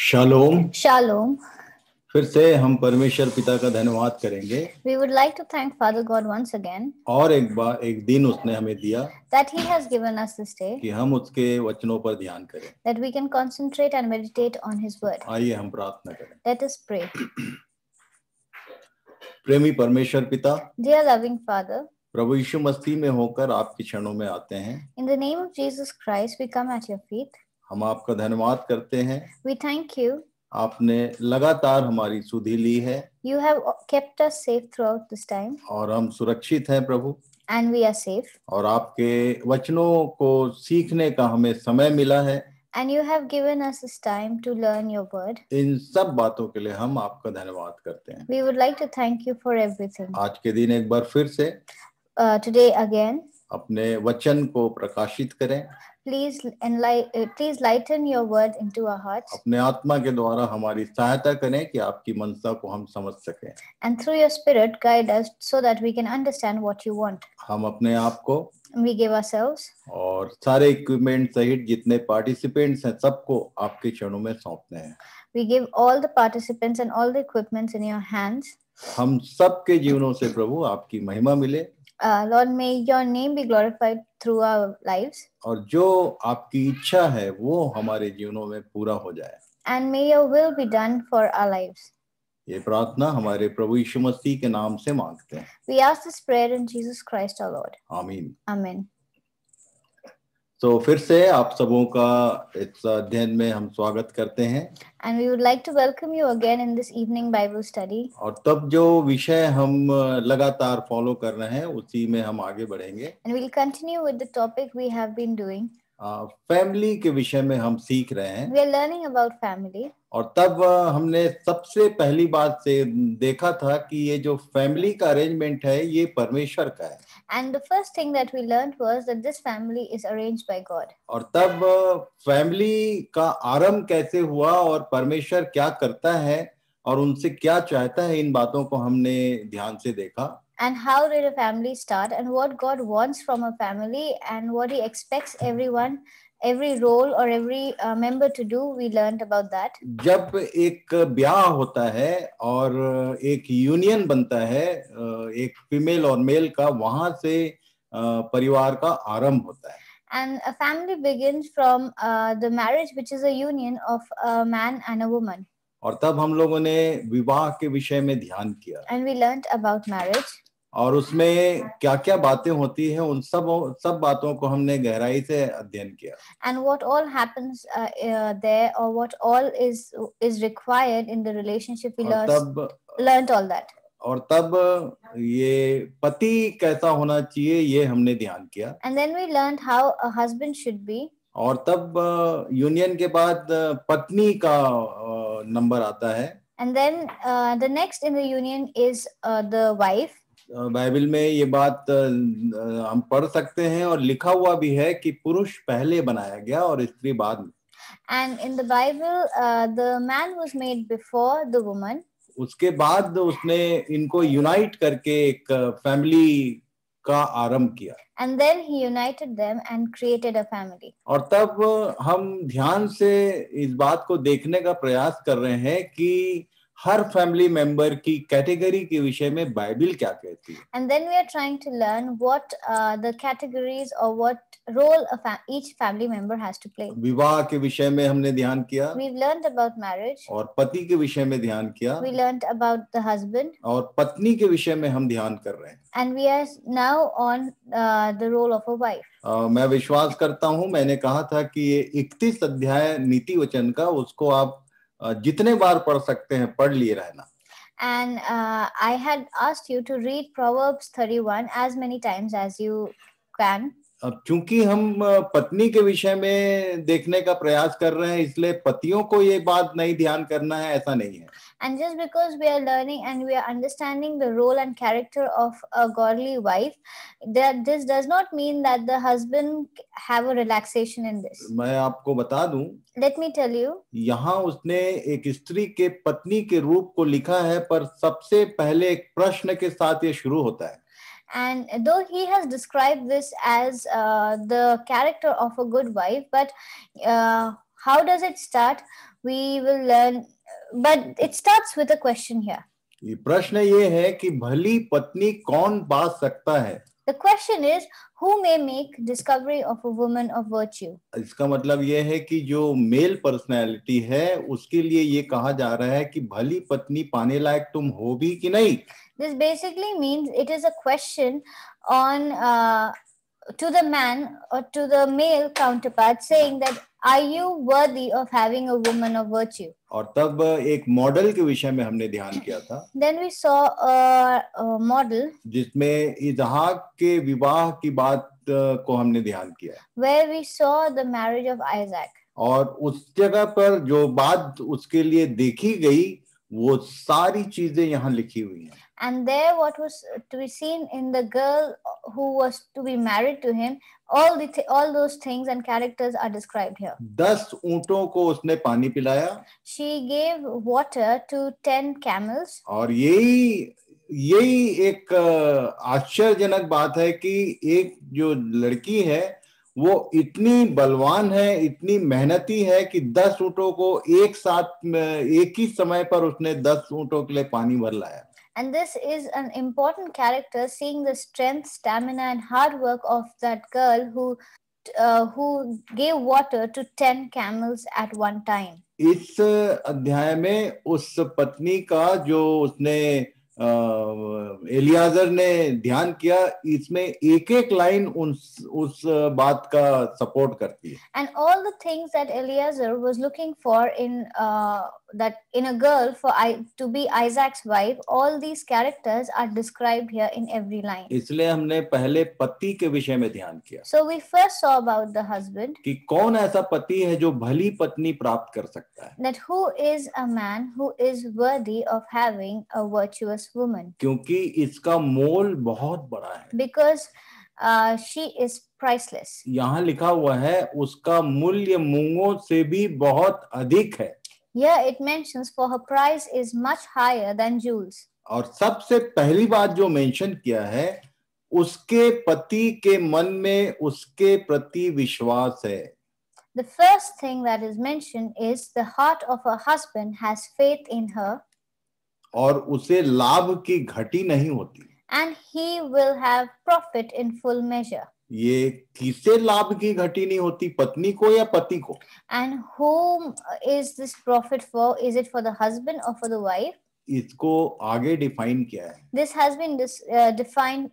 Shalom shalom फिर से हम परमेश्वर पिता का धन्यवाद करेंगे we would like to thank father God once again और एक बार एक दिन उसने हमें दिया that he has given us this day कि हम उसके वचनों पर ध्यान करें that we can concentrate and meditate on his word आइए हम प्रार्थना करें लेट अस प्रे प्रेमी परमेश्वर पिता डियर लविंग फादर प्रभु यीशु मस्ती में होकर आपके क्षणों में आते हैं in the name of Jesus Christ we come at your feet हम आपका धन्यवाद करते हैं वी थैंक यू आपने लगातार हमारी सुधी ली है you have kept us safe throughout this time और हम सुरक्षित हैं प्रभु एंड वी आर सेफ और आपके वचनों को सीखने का हमें समय मिला है and you have given us this time to learn your word इन सब बातों के लिए हम आपका धन्यवाद करते हैं we would like to thank you for everything आज के दिन एक बार फिर से टुडे uh, अगेन अपने वचन को प्रकाशित करें please lighten your word into our hearts अपने आत्मा के द्वारा हमारी सहायता करें कि आपकी मनसा को हम समझ सके and through your spirit guide so that we can understand what you want हम अपने आप को we give ourselves और सारे इक्विपमेंट सहित जितने पार्टिसिपेंट हैं सबको आपके चरणों में सौंपते हैं we give all the participants and all the equipments in your hands हम सबके जीवनों से प्रभु आपकी महिमा मिले lord may your name be glorified through our lives और जो आपकी इच्छा है वो हमारे जीवनों में पूरा हो जाए and may your will be done for our lives ये प्रार्थना हमारे प्रभु यीशु मसीह के नाम से मांगते हैं we ask this prayer in Jesus Christ our lord आमीन आमीन सो फिर से आप सबों का इस अध्ययन में हम स्वागत करते हैं and we would like to welcome you again in this evening Bible study और तब जो विषय हम लगातार फॉलो कर रहे हैं उसी में हम आगे बढ़ेंगे and we will continue with the topic we have been doing family के विषय में हम सीख रहे हैं we are learning about family और तब हमने सबसे पहली बात से देखा था कि ये जो फैमिली का अरेंजमेंट है ये परमेश्वर का है and the first thing that we learned was that this family is arranged by God और तब फैमिली का आरंभ कैसे हुआ और परमेश्वर क्या करता है और उनसे क्या चाहता है इन बातों को हमने ध्यान से देखा and how did a family start and what god wants from a family and what he expects everyone every role or every uh, member to do we learned about that जब एक ब्याह होता है और एक union बनता है एक female और male का वहां से परिवार का आरंभ होता है and a family begins from uh, the marriage which is a union of a man and a woman और तब हम लोगों ने विवाह के विषय में ध्यान किया and we learned about marriage और उसमें क्या क्या बातें होती हैं उन सब सब बातों को हमने गहराई से अध्ययन किया and what all happens there और what all is is required in the relationship we learn learned all that और तब ये पति कैसा होना चाहिए ये हमने ध्यान किया and then we learn how a husband should be और तब यूनियन uh, के बाद uh, पत्नी का नंबर uh, आता है and then the next in the union is the wife Bible में ये बात हम पढ़ सकते हैं और लिखा हुआ भी है कि पुरुष पहले बनाया गया और स्त्री बाद में and in the Bible the man was made before the woman उसके बाद उसने इनको यूनाइट करके एक फैमिली का आरंभ किया and then he united them and created a family और तब हम ध्यान से इस बात को देखने का प्रयास कर रहे हैं कि uh, हर फैमिली मेंबर की कैटेगरी के विषय में बाइबल क्या कहती है and then we are trying to learn what the categories और what role each family member has to play विवाह के विषय में हमने ध्यान किया वी लर्नड अबाउट मैरिज और पति के विषय में ध्यान किया we learned about the husband और पत्नी के विषय में हम ध्यान कर रहे हैं and we are now on the role of a wife मैं विश्वास करता हूं मैंने कहा था कि ये 31 अध्याय नीति वचन का उसको आप जितने बार पढ़ सकते हैं पढ़ लिए रहना and uh, i had asked you to read proverbs 31 as many times as you can अब चूंकि हम पत्नी के विषय में देखने का प्रयास कर रहे हैं इसलिए पतियों को ये बात नहीं ध्यान करना है ऐसा नहीं है and just because we are learning and we are understanding the role and character of a godly wife this does not mean that the husband have a relaxation in this मैं आपको बता दूं लेट मी टेल यू यहाँ उसने एक स्त्री के पत्नी के रूप को लिखा है पर सबसे पहले एक प्रश्न के साथ ये शुरू होता है And though he has described this as uh, the character of a good wife, but uh, how does it start? We will learn, but it starts with a question here. ye प्रश्न ye hai ki bhali patni कौन pa sakta hai The question is who may make discovery of a woman of virtue. iska matlab ye hai ki jo male personality hai uske liye ye kaha ja raha hai ki bhali patni पाने layak tum ho bhi ki nahi This basically means it is a question on uh, to the man or to the male counterpart saying that are you worthy of having a woman of virtue? और तब एक model के विषय में हमने ध्यान किया था Then we saw a, a model जिसमें इजहाक के विवाह की बात को हमने ध्यान किया Where we saw the marriage of Isaac और उस जगह पर जो बात उसके लिए देखी गई वो सारी चीजें यहाँ लिखी हुई हैं and there what was to be seen in the girl who was to be married to him all the th all those things and characters are described here 10 ऊंटों को उसने पानी पिलाया she gave water to 10 camels और यही यही एक आश्चर्यजनक बात है कि एक जो लड़की है वो इतनी बलवान है इतनी मेहनती है कि दस ऊँटों को एक साथ एक ही समय पर उसने दस ऊँटों के लिए पानी भर लाया And this is an important character, seeing the strength, stamina, and hard work of that girl who uh, who gave water to ten camels at one time. इस अध्याय में उस पत्नी का जो उसने एलियाजर ने ध्यान किया इसमें एक एक लाइन उस उस बात का सपोर्ट करती है and all the things that Eliezer was looking for in that in a girl for I, to be Isaac's wife, all these characters are described here in every line. इसलिए हमने पहले पति के विषय में ध्यान किया. So we first saw about the husband. कि कौन ऐसा पति है जो भली पत्नी प्राप्त कर सकता है. That who is a man who is worthy of having a virtuous woman. क्योंकि इसका मोल बहुत बड़ा है. Because uh, she is priceless. यहाँ लिखा हुआ है उसका मूल्य मूंगों से भी बहुत अधिक है. Here it mentions for her price is much higher than jewels. और सबसे पहली बात जो मेंशन किया है उसके पति के मन में उसके प्रति विश्वास है The first thing that is mentioned is the heart of her husband has faith in her. और उसे लाभ की घटी नहीं होती. And he will have profit in full measure. ये किसे लाभ की घटी नहीं होती पत्नी को या पति को and home is this profit for is it for the husband और फॉर द वाइफ इसको आगे डिफाइन किया है this has been defined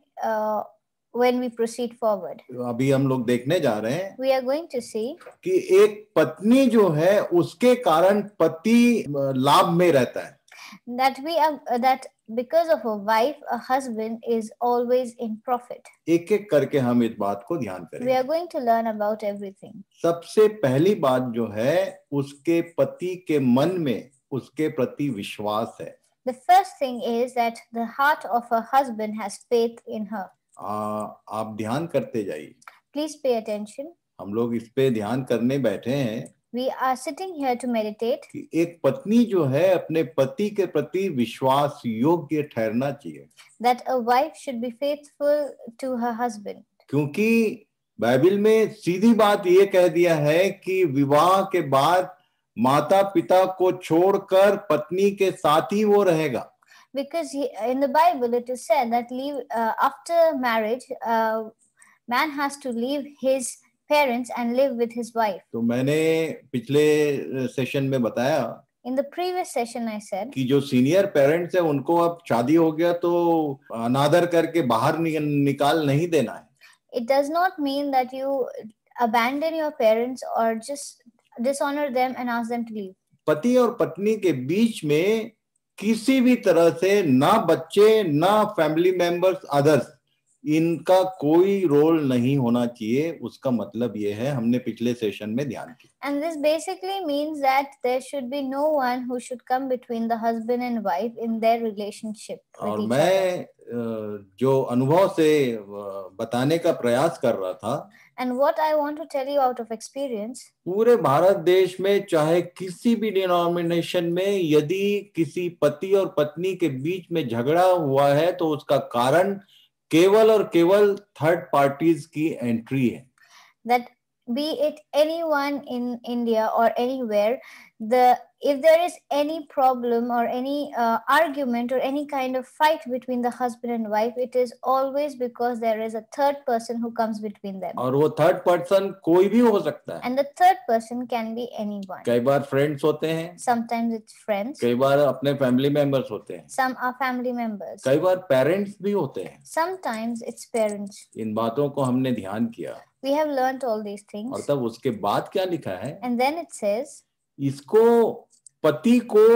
when we proceed forward अभी हम लोग देखने जा रहे हैं we are going to see कि एक पत्नी जो है उसके कारण पति लाभ में रहता है that we are that because of a wife a husband is always in profit एक एक करके हम इस बात को ध्यान करेंगे we are going to learn about everything सबसे पहली बात जो है उसके पति के मन में उसके प्रति विश्वास है the first thing is that the heart of a husband has faith in her आ, आप ध्यान करते जाइए please pay attention हम लोग इस पे ध्यान करने बैठे हैं we are sitting here to meditate कि एक पत्नी जो है अपने पति के प्रति विश्वास योग्य ठहरना चाहिए that a wife should be faithful to her husband क्योंकि बाइबल में सीधी बात ये कह दिया है कि विवाह के बाद माता पिता को छोड़कर पत्नी के साथ ही वो रहेगा because he, in the bible it is said that leave uh, after marriage uh, man has to leave his parents and live with his wife. तो मैंने पिछले सेशन में बताया In the previous session, I said कि जो senior parents हैं उनको अब शादी हो गया तो अनादर करके बाहर नि, निकाल नहीं देना है It does not mean that you abandon your parents or just dishonor them and ask them to leave. पति और पत्नी के बीच में किसी भी तरह से ना बच्चे ना फैमिली मेंबर्स अदर्स इनका कोई रोल नहीं होना चाहिए उसका मतलब ये है हमने पिछले सेशन में ध्यान किया and this basically means that there should be no one who should come between the husband and wife in their relationship और मैं जो अनुभव से बताने का प्रयास कर रहा था and what I want to tell you out of experience पूरे भारत देश में चाहे किसी भी डिनोमिनेशन में यदि किसी पति और पत्नी के बीच में झगड़ा हुआ है तो उसका कारण केवल और केवल थर्ड पार्टीज की एंट्री है that be it anyone in India और anywhere the if there is any problem or any uh, argument or any kind of fight between the husband and wife it is always because there is a third person who comes between them और वो third person कोई भी हो सकता है and the third person can be anyone कई बार friends होते हैं sometimes it's friends कई बार अपने family members होते हैं some are family members कई बार parents भी होते हैं sometimes it's parents इन बातों को हमने ध्यान किया we have learned all these things और तब उसके बाद क्या लिखा है and then it says इसको पति को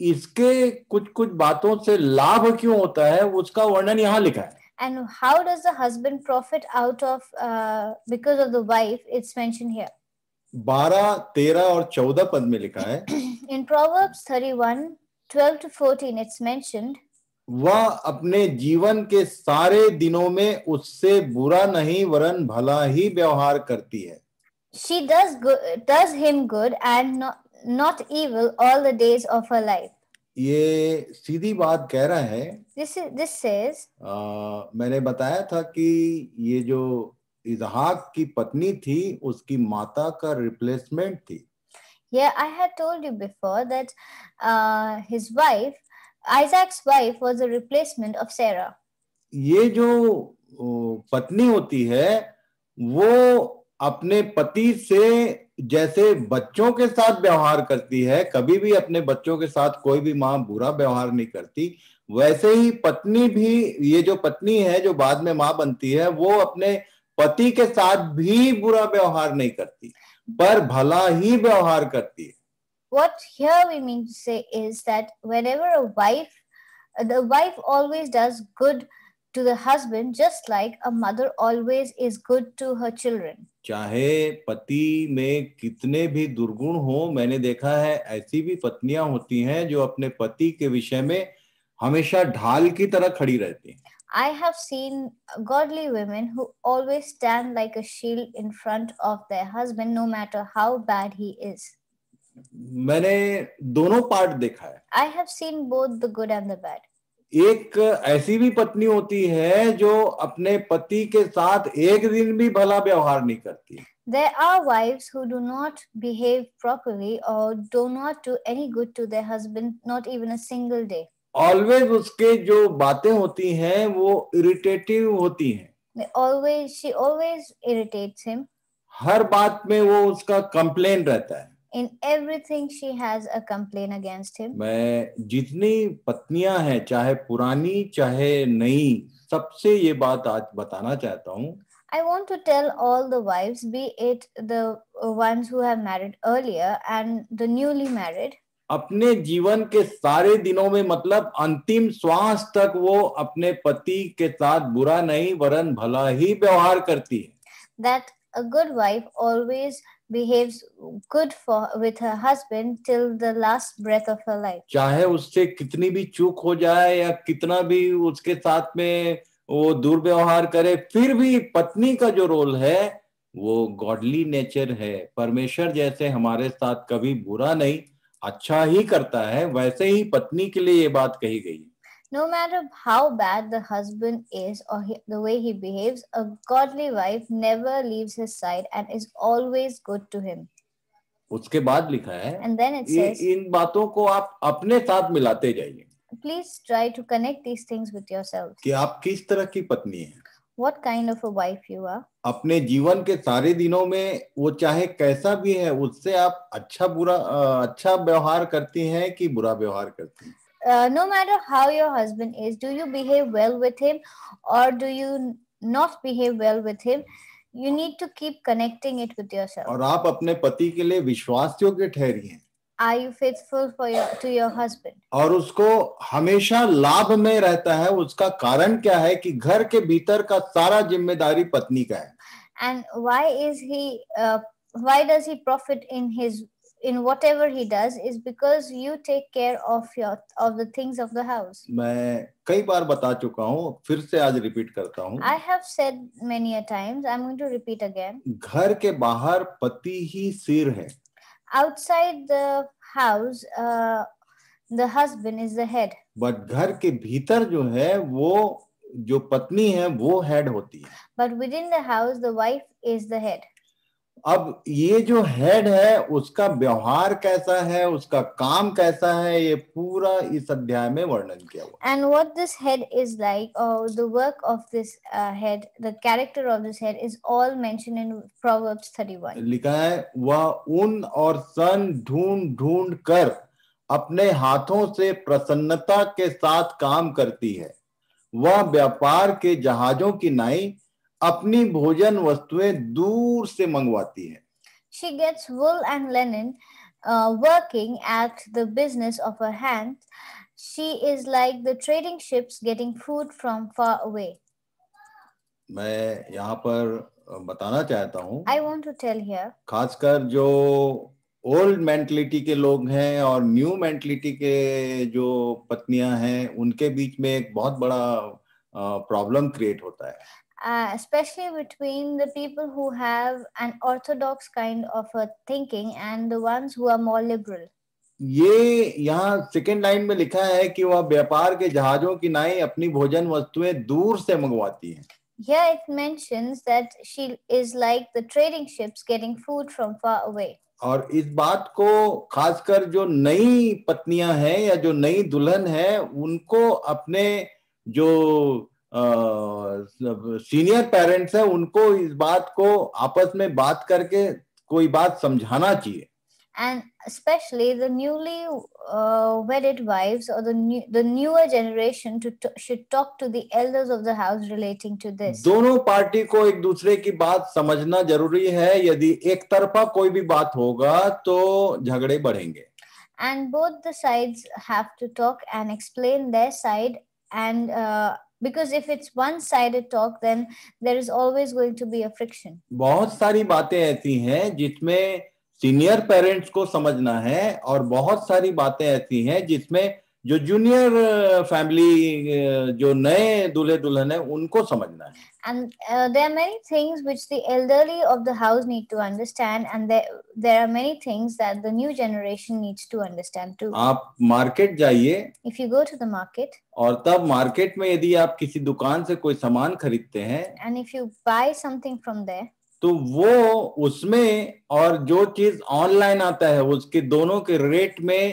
इसके कुछ कुछ बातों से लाभ क्यों होता है उसका वर्णन यहाँ लिखा है and how does the husband profit out of because of the wife it's mention here बारह तेरह और चौदह पद में लिखा है in Proverbs thirty one twelve to fourteen it's mention वह अपने जीवन के सारे दिनों में उससे बुरा नहीं वरन भला ही व्यवहार करती है she does does him good and not evil all the days of her life. ये सीधी बात कह रहा है this is, this says, आ, मैंने बताया था कि ये जो इजहाक की पत्नी थी उसकी माता का रिप्लेसमेंट थी Yeah, I had told you before that uh, his wife, Isaac's wife, was a replacement of Sarah. ये जो पत्नी होती है वो अपने पति से जैसे बच्चों के साथ व्यवहार करती है कभी भी अपने बच्चों के साथ कोई भी माँ बुरा व्यवहार नहीं करती वैसे ही पत्नी भी ये जो पत्नी है जो बाद में माँ बनती है वो अपने पति के साथ भी बुरा व्यवहार नहीं करती पर भला ही व्यवहार करती है What here we mean to say is that whenever a wife, the wife always does good to the husband just like a mother always is good to her children चाहे पति में कितने भी दुर्गुण हो मैंने देखा है ऐसी भी पत्नियां होती हैं जो अपने पति के विषय में हमेशा ढाल की तरह खड़ी रहती हैं I have seen godly women who always stand like a shield in front of their husband, no matter how bad he is. मैंने दोनों पार्ट देखा है I have seen both the good and the bad एक ऐसी भी पत्नी होती है जो अपने पति के साथ एक दिन भी भला व्यवहार नहीं करती There are wives who do not behave properly or do not do any good to their husband, not even a single day. Always उसके जो बातें होती हैं वो irritative होती हैं. Always she always irritates him. हर बात में वो उसका complaint रहता है. In everything she has a complain against him मैं जितनी पत्नियां हैं चाहे पुरानी चाहे नई सबसे ये बात आज बताना चाहता हूँ I want to tell all the wives, be it the uh, ones who have married earlier and the newly married. अपने जीवन के सारे दिनों में मतलब अंतिम श्वास तक वो अपने पति के साथ बुरा नहीं वरन भला ही व्यवहार करती है That a good wife always behaves good for with her husband till the last breath of her life. चाहे उससे कितनी भी चूक हो जाए या कितना भी उसके साथ में वो दुर्व्यवहार करे फिर भी पत्नी का जो रोल है वो गॉडली नेचर है परमेश्वर जैसे हमारे साथ कभी बुरा नहीं अच्छा ही करता है वैसे ही पत्नी के लिए ये बात कही गई है No matter how bad the husband is or he, the way he behaves, a godly wife never leaves his side and is always good to him. उसके बाद लिखा है And then it says, इन, इन बातों को आप अपने साथ मिलाते जाइए Please try to connect these things with yourself. कि आप किस तरह की पत्नी हैं What kind of a wife you are. अपने जीवन के सारे दिनों में वो चाहे कैसा भी है उससे आप अच्छा बुरा अच्छा व्यवहार करती हैं कि बुरा व्यवहार करती हैं no matter how your husband is, do you behave well with him or do you not behave well with him? You need to keep connecting it with yourself. aur aap apne pati ke liye vishwas yogya thehri hain Are you faithful for your, to your husband? aur usko hamesha labh mein rehta hai uska karan kya hai ki ghar ke bhitar ka sara zimmedari patni ka hai And why is he uh, why does he profit in his in whatever he does is because you take care of your of the things of the house मैं kai bar bata chuka hu fir se aaj repeat karta hu I have said many a times I'm going to repeat again ghar ke bahar pati hi sir hai outside the house uh, the husband is the head but ghar ke bhitar jo hai wo जो पत्नी है वो head होती है but within the house the wife is the head अब ये जो head है उसका व्यवहार कैसा है उसका काम कैसा है ये पूरा इस अध्याय में वर्णन किया हुआ and what this head is like और the work of this head the character of this head is all mention in Proverbs 31 लिखा है वह उन और सन ढूंढ ढूंढ कर अपने हाथों से प्रसन्नता के साथ काम करती है वह व्यापार के जहाजों की नाई अपनी भोजन वस्तुएं दूर से मंगवाती है She gets wool and linen uh, working at the business of her hands. She is like the trading ships getting food from far away. मैं यहाँ पर uh, बताना चाहता हूँ I want to tell here खासकर जो ओल्ड मेंटलिटी के लोग हैं और न्यू मेंटलिटी के जो पत्नियां हैं उनके बीच में एक बहुत बड़ा प्रॉब्लम uh, क्रिएट होता है uh, especially between the people who have an orthodox kind of a thinking and the ones who are more liberal. ये यहाँ सेकेंड लाइन में लिखा है कि वह व्यापार के जहाजों की नाई अपनी भोजन वस्तुएं दूर से मंगवाती हैं। Here it mentions that she is like the trading ships getting food from far away. और इस बात को खासकर जो नई पत्नियां हैं या जो नई दुल्हन है उनको अपने जो सीनियर पेरेंट्स हैं उनको इस बात को आपस में बात करके कोई बात समझाना चाहिए and especially the newly uh, wedded wives or the new, the newer generation to should talk to the elders of the house relating to this दोनों पार्टी को एक दूसरे की बात समझना जरूरी है यदि एक तरफा कोई भी बात होगा तो झगड़े बढ़ेंगे and both the sides have to talk and explain their side and uh, because if it's one sided talk then there is always going to be a friction बहुत सारी बातें ऐसी हैं जिसमें सीनियर पेरेंट्स को समझना है और बहुत सारी बातें ऐसी हैं जिसमें जो जूनियर फैमिली जो नए दूल्हे दुल्हन है उनको समझना है and uh, there are many things which the elderly of the house need to understand and there there are many things that the new generation needs to understand too aap market jaiye if you go to the market aur tab market mein yadi aap kisi dukan se koi saman खरीदते hain and if you buy something from there तो वो उसमें और जो चीज online आता है उसके दोनों के रेट में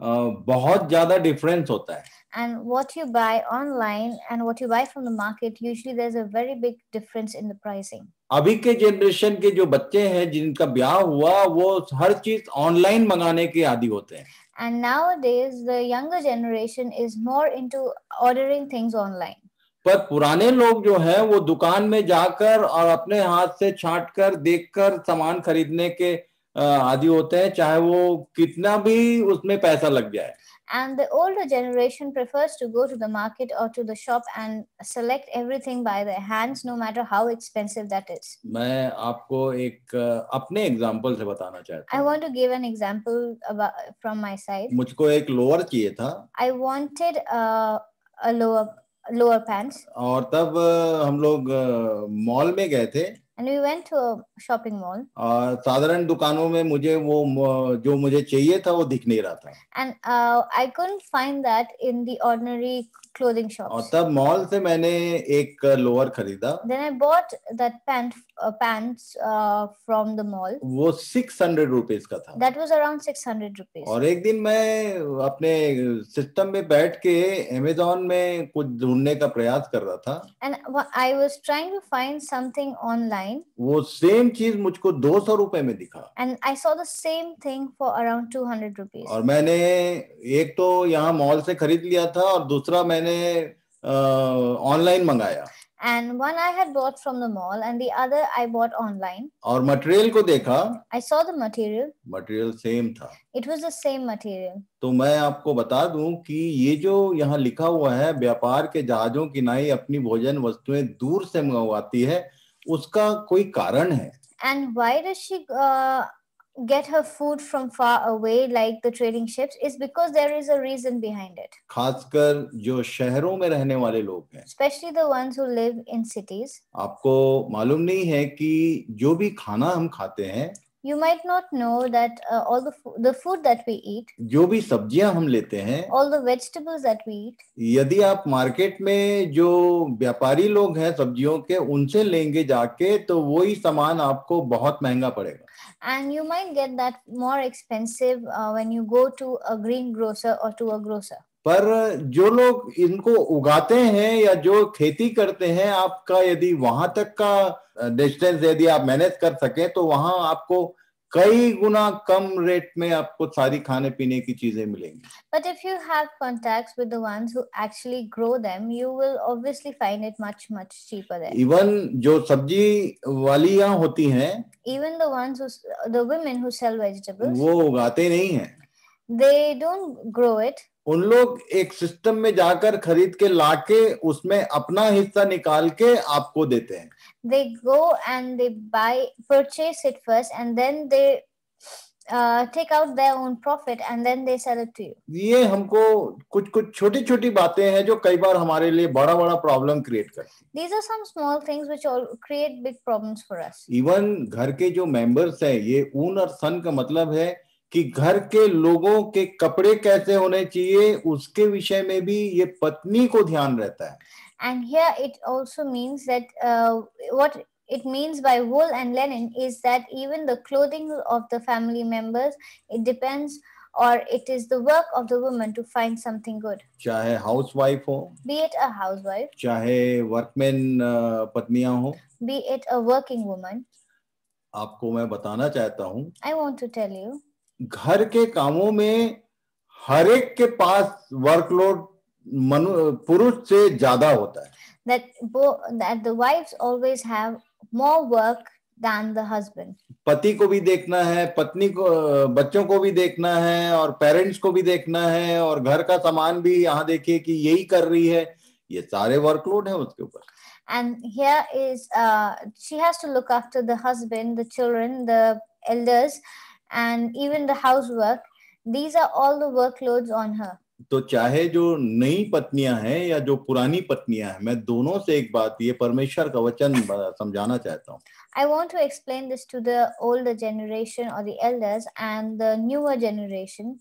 बहुत ज्यादा डिफरेंस होता है and what you buy online and what you buy from the market usually there's a very big difference in the pricing अभी के जनरेशन के जो बच्चे हैं जिनका ब्याह हुआ वो हर चीज ऑनलाइन मंगाने के आदि होते हैं and nowadays the younger generation is more into ordering things online पर पुराने लोग जो हैं वो दुकान में जाकर और अपने हाथ से छांट कर देखकर सामान खरीदने के आदि होते हैं चाहे वो कितना भी उसमें पैसा लग जाए and the older generation prefers to go to the market or to the shop and select everything by their hands no matter how expensive that is मैं आपको एक अपने एग्जांपल से बताना चाहता हूं I want to give an example about from my side मुझको एक लोअर चाहिए था I wanted a, a lower lower pants और तब हम लोग मॉल में गए थे and we went to a shopping mall uh, साधारण दुकानों में मुझे वो जो मुझे चाहिए था वो दिख नहीं रहा था and uh, i couldn't find that in the ordinary clothing shop और तब मॉल से मैंने एक लोअर खरीदा then I bought that pant pants from the mall वो 600 रुपीस का था दैट वाज अराउंड 600 रुपीस और एक दिन मैं अपने सिस्टम में बैठ के अमेजोन में कुछ ढूंढने का प्रयास कर रहा था and I was trying to find something online वो सेम चीज मुझको दो सौ रुपए में दिखा and I saw the same thing for around two hundred rupees और मैंने एक तो यहाँ मॉल से खरीद लिया था और दूसरा मैंने मैंने ऑनलाइन uh, मंगाया and one I had bought from the mall and the other I bought online. और material को देखा. I saw the material. Material same था. It was the same material. तो मैं आपको बता दूं कि ये जो यहाँ लिखा हुआ है व्यापार के जहाजों की नाई अपनी भोजन वस्तुएं दूर से मंगवाती है उसका कोई कारण है. And why does she uh, get her food from far away like the trading ships is because there is a reason behind it खासकर जो शहरों में रहने वाले लोग हैं especially the ones who live in cities आपको मालूम नहीं है कि जो भी खाना हम खाते हैं you might not know that uh, all the the food that we eat जो भी सब्जियां हम लेते हैं all the vegetables that we eat यदि आप मार्केट में जो व्यापारी लोग हैं सब्जियों के उनसे लेंगे जाके तो वही सामान आपको बहुत महंगा पड़ेगा and you might get that more expensive uh, when you go to a green grocer or to a grocer पर जो लोग इनको उगाते हैं या जो खेती करते हैं आपका यदि वहां तक का डिस्टेंस यदि आप मैनेज कर सके तो वहां आपको कई गुना कम रेट में आपको सारी खाने पीने की चीजें मिलेंगी but if you have contact with actually grow them you will obviously find it much much cheaper there even जो सब्जी वाली यहाँ होती हैं even the ones who the women who sell vegetables वो उगाते नहीं हैं दे डोंट ग्रो इट उन लोग एक सिस्टम में जाकर खरीद के लाके उसमें अपना हिस्सा निकाल के आपको देते हैं they go and they buy purchase it first and then they take out their own profit and then they sell it to you ये हमको कुछ कुछ छोटी छोटी बातें हैं जो कई बार हमारे लिए बड़ा बड़ा प्रॉब्लम क्रिएट करती हैं these are some small things which all create big problems for us even घर के जो मेंबर्स हैं ये ऊन और सन का मतलब है कि घर के लोगों के कपड़े कैसे होने चाहिए उसके विषय में भी ये पत्नी को ध्यान रहता है and here it also means that what it means by wool and linen is that even the clothing of the family members it depends और it is the work of the woman to find something good चाहे housewife हो be it a housewife चाहे workman uh, पत्नियां हो be it a working woman आपको मैं बताना चाहता हूँ I want to tell you घर के कामों में हर एक के पास वर्कलोड मनु पुरुष से ज्यादा होता है दैट बो that the wives always have more work than the husband पति को भी देखना है पत्नी को बच्चों को भी देखना है और पेरेंट्स को भी देखना है और घर का सामान भी यहाँ देखिए कि यही कर रही है ये सारे वर्कलोड है उसके ऊपर and here is she has to look after the husband the children the elders and even the housework. These are all the workloads on her. तो चाहे जो नई पत्नियां हैं या जो पुरानी want to explain this to the older generation or the elders and the newer generation.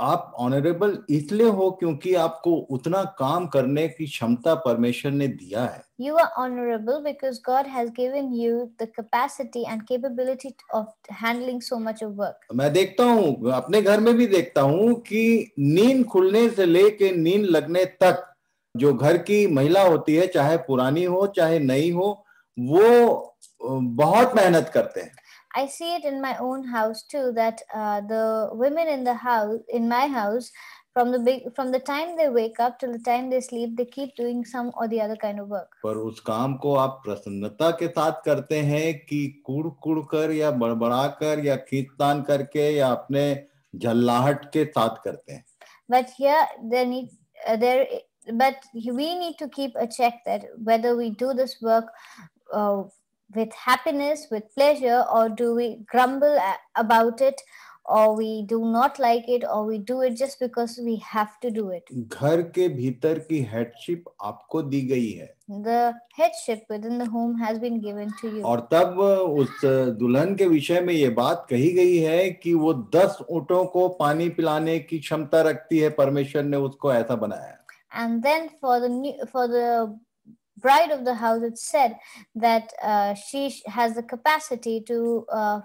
आप ऑनरेबल इसलिए हो क्योंकि आपको उतना काम करने की क्षमता परमेश्वर ने दिया है you are honourable because God has given you the capacity and capability of handling so much of work मैं देखता हूँ अपने घर में भी देखता हूँ कि नींद खुलने से लेके नींद लगने तक जो घर की महिला होती है चाहे पुरानी हो चाहे नई हो वो बहुत मेहनत करते हैं I see it in my own house too that uh, the women in the house, in my house, from the big from the time they wake up till the time they sleep, they keep doing some or the other kind of work. पर उस काम को आप प्रसन्नता के साथ करते हैं कि कुड़ कुड़ कर या बड़बड़ा कर या खींचतान करके या अपने झल्लाहट के साथ करते हैं. But here they need uh, there but we need to keep a check that whether we do this work. Uh, with happiness, with pleasure, or do we grumble about it, or we do not like it, or we do it just because we have to do it? ghar ke bhitar ki headship aapko di gayi hai The headship within the home has been given to you. aur tab us dulhan ke vishay mein ye baat kahi gayi hai ki wo 10 ऊँटों ko pani pilane ki kshamta rakhti hai parmeshwar ne usko aisa banaya And then for the new, for the bride of the house, it said that uh, she has the capacity to uh,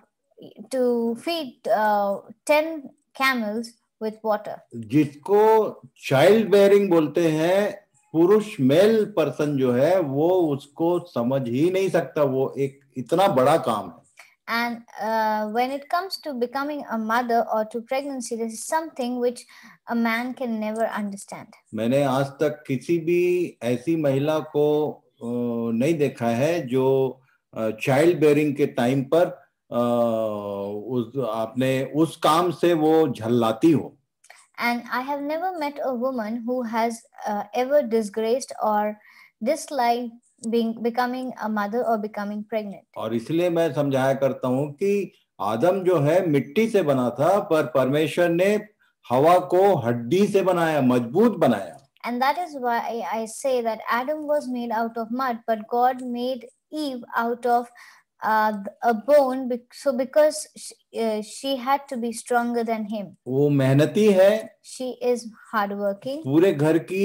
to feed uh, 10 camels with water. जिसको child bearing bolte hain पुरुष male person जो है वो उसको समझ ही नहीं सकता वो एक इतना बड़ा काम है And uh, when it comes to becoming a mother or to pregnancy, this is something which a man can never understand. maine aaj tak kisi bhi aisi mahila ko nahi dekha hai jo child bearing ke time par us aapne us kaam se wo jhallati ho And I have never met a woman who has uh, ever disgraced or disliked being becoming a mother or becoming pregnant. aur isliye main samjhaya karta hu ki adam jo hai mitti se bana tha par parmeshwar ne hawa ko haddi se banaya mazboot banaya And that is why I say that Adam was made out of mud, but God made Eve out of uh, a bone so because she, uh, she had to be stronger than him वो मेहनती है she is hard working पूरे घर की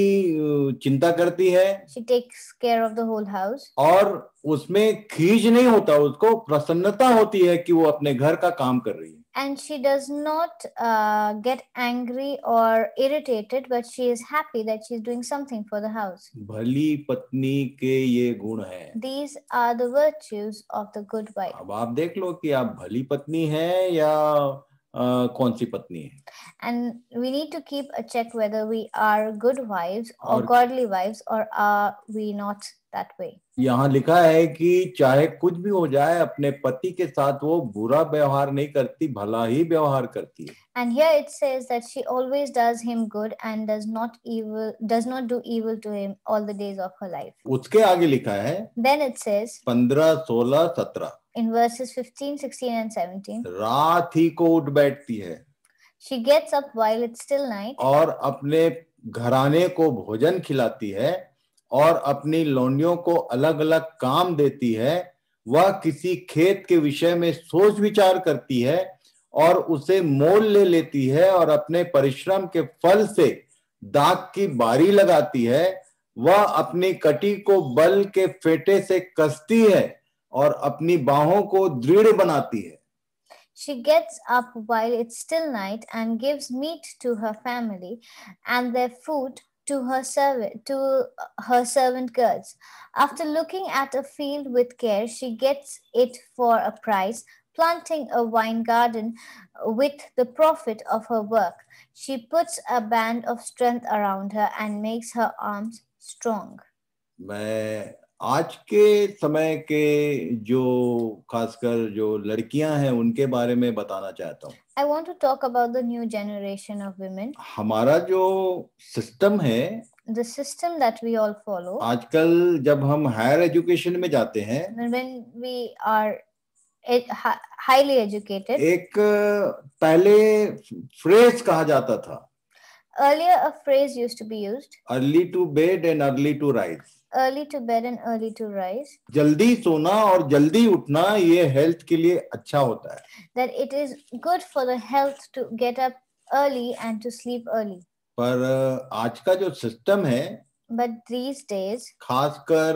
चिंता करती है she takes care of the whole house और उसमें खीज नहीं होता उसको प्रसन्नता होती है कि वो अपने घर का काम कर रही है and she does not uh, get angry or irritated, but she is happy that she is doing something for the house. भली पत्नी के ये गुण हैं. These are the virtues of the good wife. अब आप देख लो कि आप भली पत्नी हैं या कौन सी पत्नी है And we need to keep a check whether we are good wives or godly wives, or are we not that way? यहाँ लिखा है कि चाहे कुछ भी हो जाए अपने पति के साथ वो बुरा व्यवहार नहीं करती भला ही व्यवहार करती है and here it says that she always does him good and does not evil does not do evil to him all the days of her life उसके आगे लिखा है देन इट सेज 15 16 सत्रह इन वर्सेस 15 16 एंड 17 रात ही को उठ बैठती है she gets up while it's still night और अपने घराने को भोजन खिलाती है और अपनी लौंडियों को अलग अलग काम देती है वह किसी खेत के विषय में सोच विचार करती है और उसे मोल ले लेती है और अपने परिश्रम के फल से दाग की बारी लगाती है वह अपनी कटी को बल के फेटे से कसती है और अपनी बाहों को दृढ़ बनाती है She gets up while it's still night and gives meat to her family and their food to her servant to uh, her servant girls. After looking at a field with care, she gets it for a price, planting a wine garden with the profit of her work. She puts a band of strength around her and makes her arms strong. मैं आज के समय के जो खासकर जो लड़कियां हैं उनके बारे में बताना चाहता हूँ I want to talk about the new generation of women हमारा जो सिस्टम है the system that we all follow आजकल जब हम हायर एजुकेशन में जाते हैं when we are highly educated एक पहले फ्रेज कहा जाता था earlier a phrase used to be used early early to bed and early to rise. जल्दी सोना और जल्दी उठना ये हेल्थ के लिए अच्छा होता है. That it is good for the health to get up early and to sleep early. पर आज का जो सिस्टम है. But these days. खासकर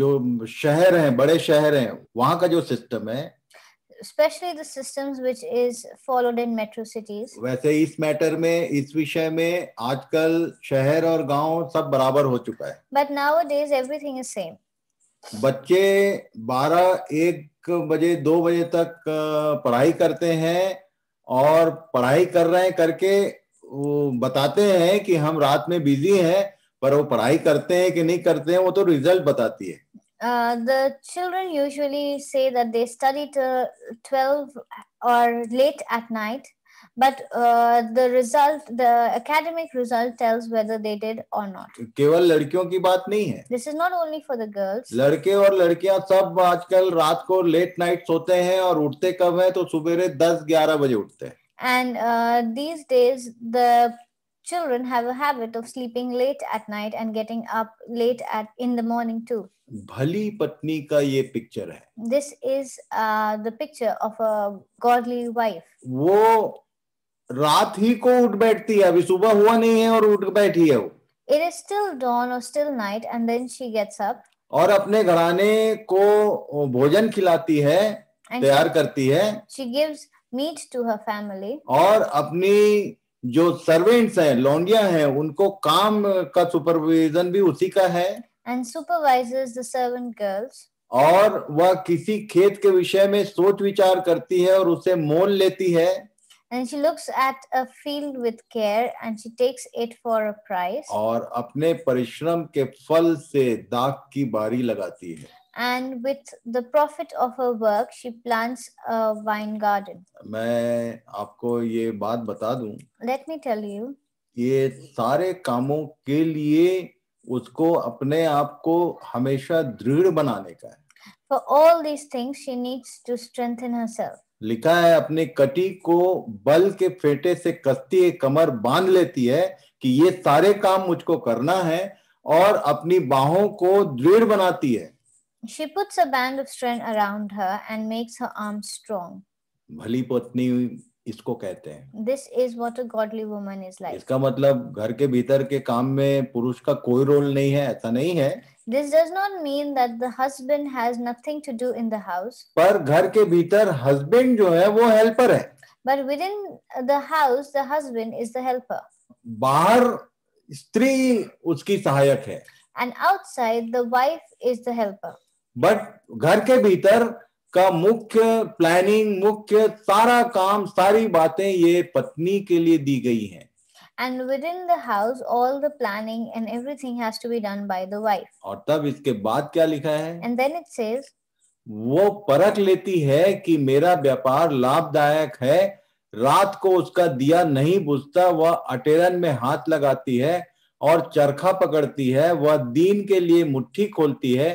जो शहर हैं बड़े शहर हैं वहाँ का जो सिस्टम है. especially the systems which is followed in metro cities वैसे इस मैटर में इस विषय में आजकल शहर और गांव सब बराबर हो चुका है but nowadays everything is same बच्चे 12 एक बजे दो बजे तक पढ़ाई करते हैं और पढ़ाई कर रहे हैं करके वो बताते हैं कि हम रात में बिजी हैं पर वो पढ़ाई करते हैं कि नहीं करते हैं वो तो रिजल्ट बताती है Uh, the children usually say that they study till 12 or late at night but uh, the result the academic result tells whether they did or not केवल लड़कियों की बात नहीं है this is not only for the girls लड़के और लड़कियां सब आजकल रात को late night सोते हैं और उठते कब है तो सुबह 10 11 बजे उठते हैं and uh, these days the children have a habit of sleeping late at night and getting up late at in the morning too भली पत्नी का ये पिक्चर है this is the picture of a godly wife वो रात ही को उठ बैठती है अभी सुबह हुआ नहीं है और उठ बैठी है वो इट इज स्टिल डॉन और still night and then she gets up और अपने घराने को भोजन खिलाती है तैयार करती है she gives meat to her family और अपनी जो सर्वेंट्स हैं लौंडिया हैं उनको काम का सुपरविजन भी उसी का है and supervises the servant girls. और वह किसी खेत के विषय में सोच विचार करती है और उसे मोल लेती है and she looks at a field with care and she takes it for a price और अपने परिश्रम के फल से दाख की बारी लगाती है and with the profit of her work she plants a wine garden मैं आपको ये बात बता दूं let me tell you ये सारे कामों के लिए उसको अपने आप को हमेशा दृढ़ बनाने का है For all these things she needs to strengthen herself. लिखा है अपने कटी को बल के फेटे से कसती है कमर बांध लेती है कि ये सारे काम मुझको करना है और अपनी बाहों को दृढ़ बनाती है She puts a band of strength around her and makes her arms strong. भली पत्नी इसको कहते हैं this is what a godly woman is like इसका मतलब घर के भीतर के काम में पुरुष का कोई रोल नहीं है ऐसा नहीं है this does not mean that the husband has nothing to do in the house पर घर के भीतर हस्बैंड जो है वो हेल्पर है but within the house the husband is the helper बाहर स्त्री उसकी सहायक है and outside the wife is the helper but घर के भीतर का मुख्य प्लानिंग मुख्य सारा काम सारी बातें ये पत्नी के लिए दी गई हैं and within the house all the planning and everything has to be done by the wife और तब इसके बाद क्या लिखा है एंड देन इट सेज वो परख लेती है कि मेरा व्यापार लाभदायक है रात को उसका दिया नहीं बुझता वह अटेरन में हाथ लगाती है और चरखा पकड़ती है वह दीन के लिए मुट्ठी खोलती है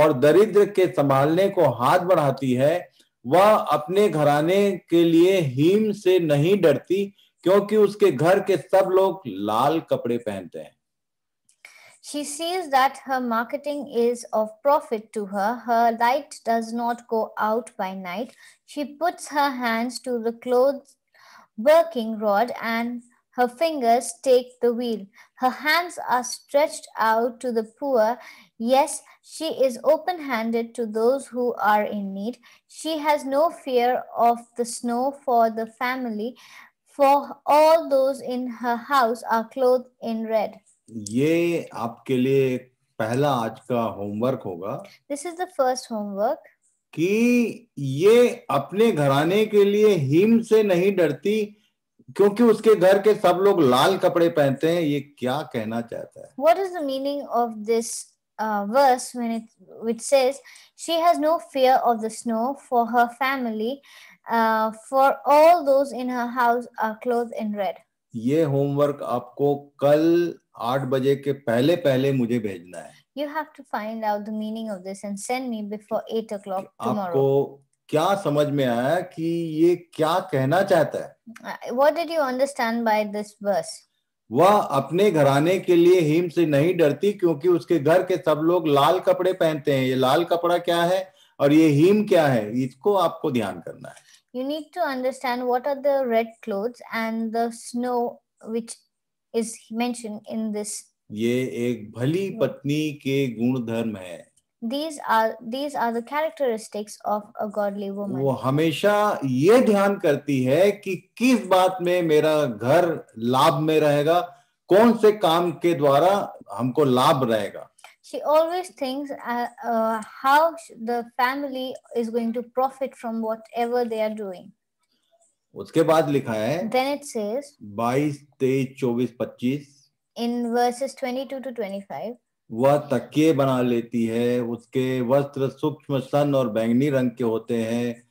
और दरिद्र के संभालने को हाथ बढ़ाती है वह अपने घराने के लिए हीम से नहीं डरती क्योंकि उसके घर के सब लोग लाल कपड़े पहनते हैं She sees that her marketing is of profit to her. Her light does not go out by night. She puts her hands to the clothes working rod and Her fingers take the wheel. Her hands are stretched out to the poor. Yes, she is open handed to those who are in need. She has no fear of the snow for the family, for all those in her house are clothed in red. ये आपके लिए पहला आज का homework होगा this is the first homework कि ये अपने घराने के लिए हिम से नहीं डरती क्योंकि उसके घर के सब लोग लाल कपड़े पहनते हैं ये क्या कहना चाहता है what is the meaning of this verse when it which says she has no fear of the snow for her family uh, for all those in her house are clothed in ये homework आपको कल आठ बजे के पहले पहले मुझे भेजना है you have to find out the meaning of this and send me before eight o'clock आपको क्या समझ में आया कि ये क्या कहना चाहता है uh, What did you understand by this verse? वह अपने घराने के लिए हिम से नहीं डरती क्योंकि उसके घर के सब लोग लाल कपड़े पहनते हैं ये लाल कपड़ा क्या है और ये हिम क्या है इसको आपको ध्यान करना है you need to understand what are the red clothes and the snow which is mentioned in ये एक भली पत्नी के गुण धर्म है these are these are the characteristics of a godly woman वो हमेशा ये ध्यान करती है कि किस बात में मेरा घर लाभ में रहेगा कौन से काम के द्वारा हमको लाभ रहेगा she always thinks uh, how the family is going to profit from whatever they are doing उसके बाद लिखा है then it says 22 23 24 25 in verses 22 to 25 वह तकिए बना लेती है उसके वस्त्र सूक्ष्म सन और बैंगनी रंग के होते हैं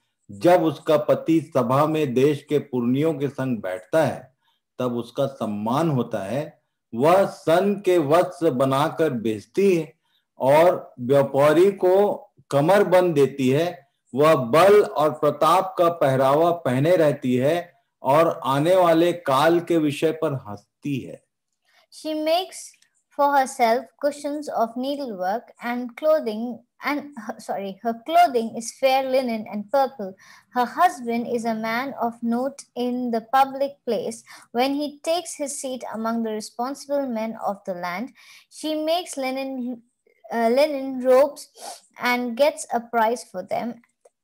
जब उसका पति सभा में देश के पुर्णियों के संग बैठता है तब उसका सम्मान होता है वह सन के वस्त्र बनाकर बेचती है और व्यापारी को कमर बंद देती है वह बल और प्रताप का पहरावा पहने रहती है और आने वाले काल के विषय पर हंसती है She makes for herself cushions of needlework and clothing and sorry her clothing is fair linen and purple her husband is a man of note in the public place when he takes his seat among the responsible men of the land she makes linen uh, linen robes and gets a price for them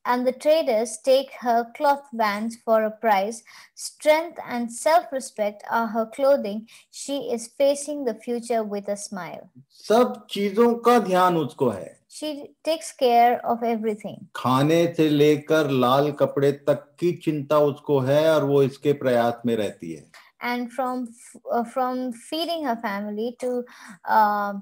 and the traders take her cloth bands for a price. Strength and self respect are her clothing. She is facing the future with a smile. सब चीजों का ध्यान उसको है She takes care of everything. खाने से लेकर लाल कपड़े तक की चिंता उसको है और वो इसके प्रयास में रहती है And from uh, from feeding her family to uh,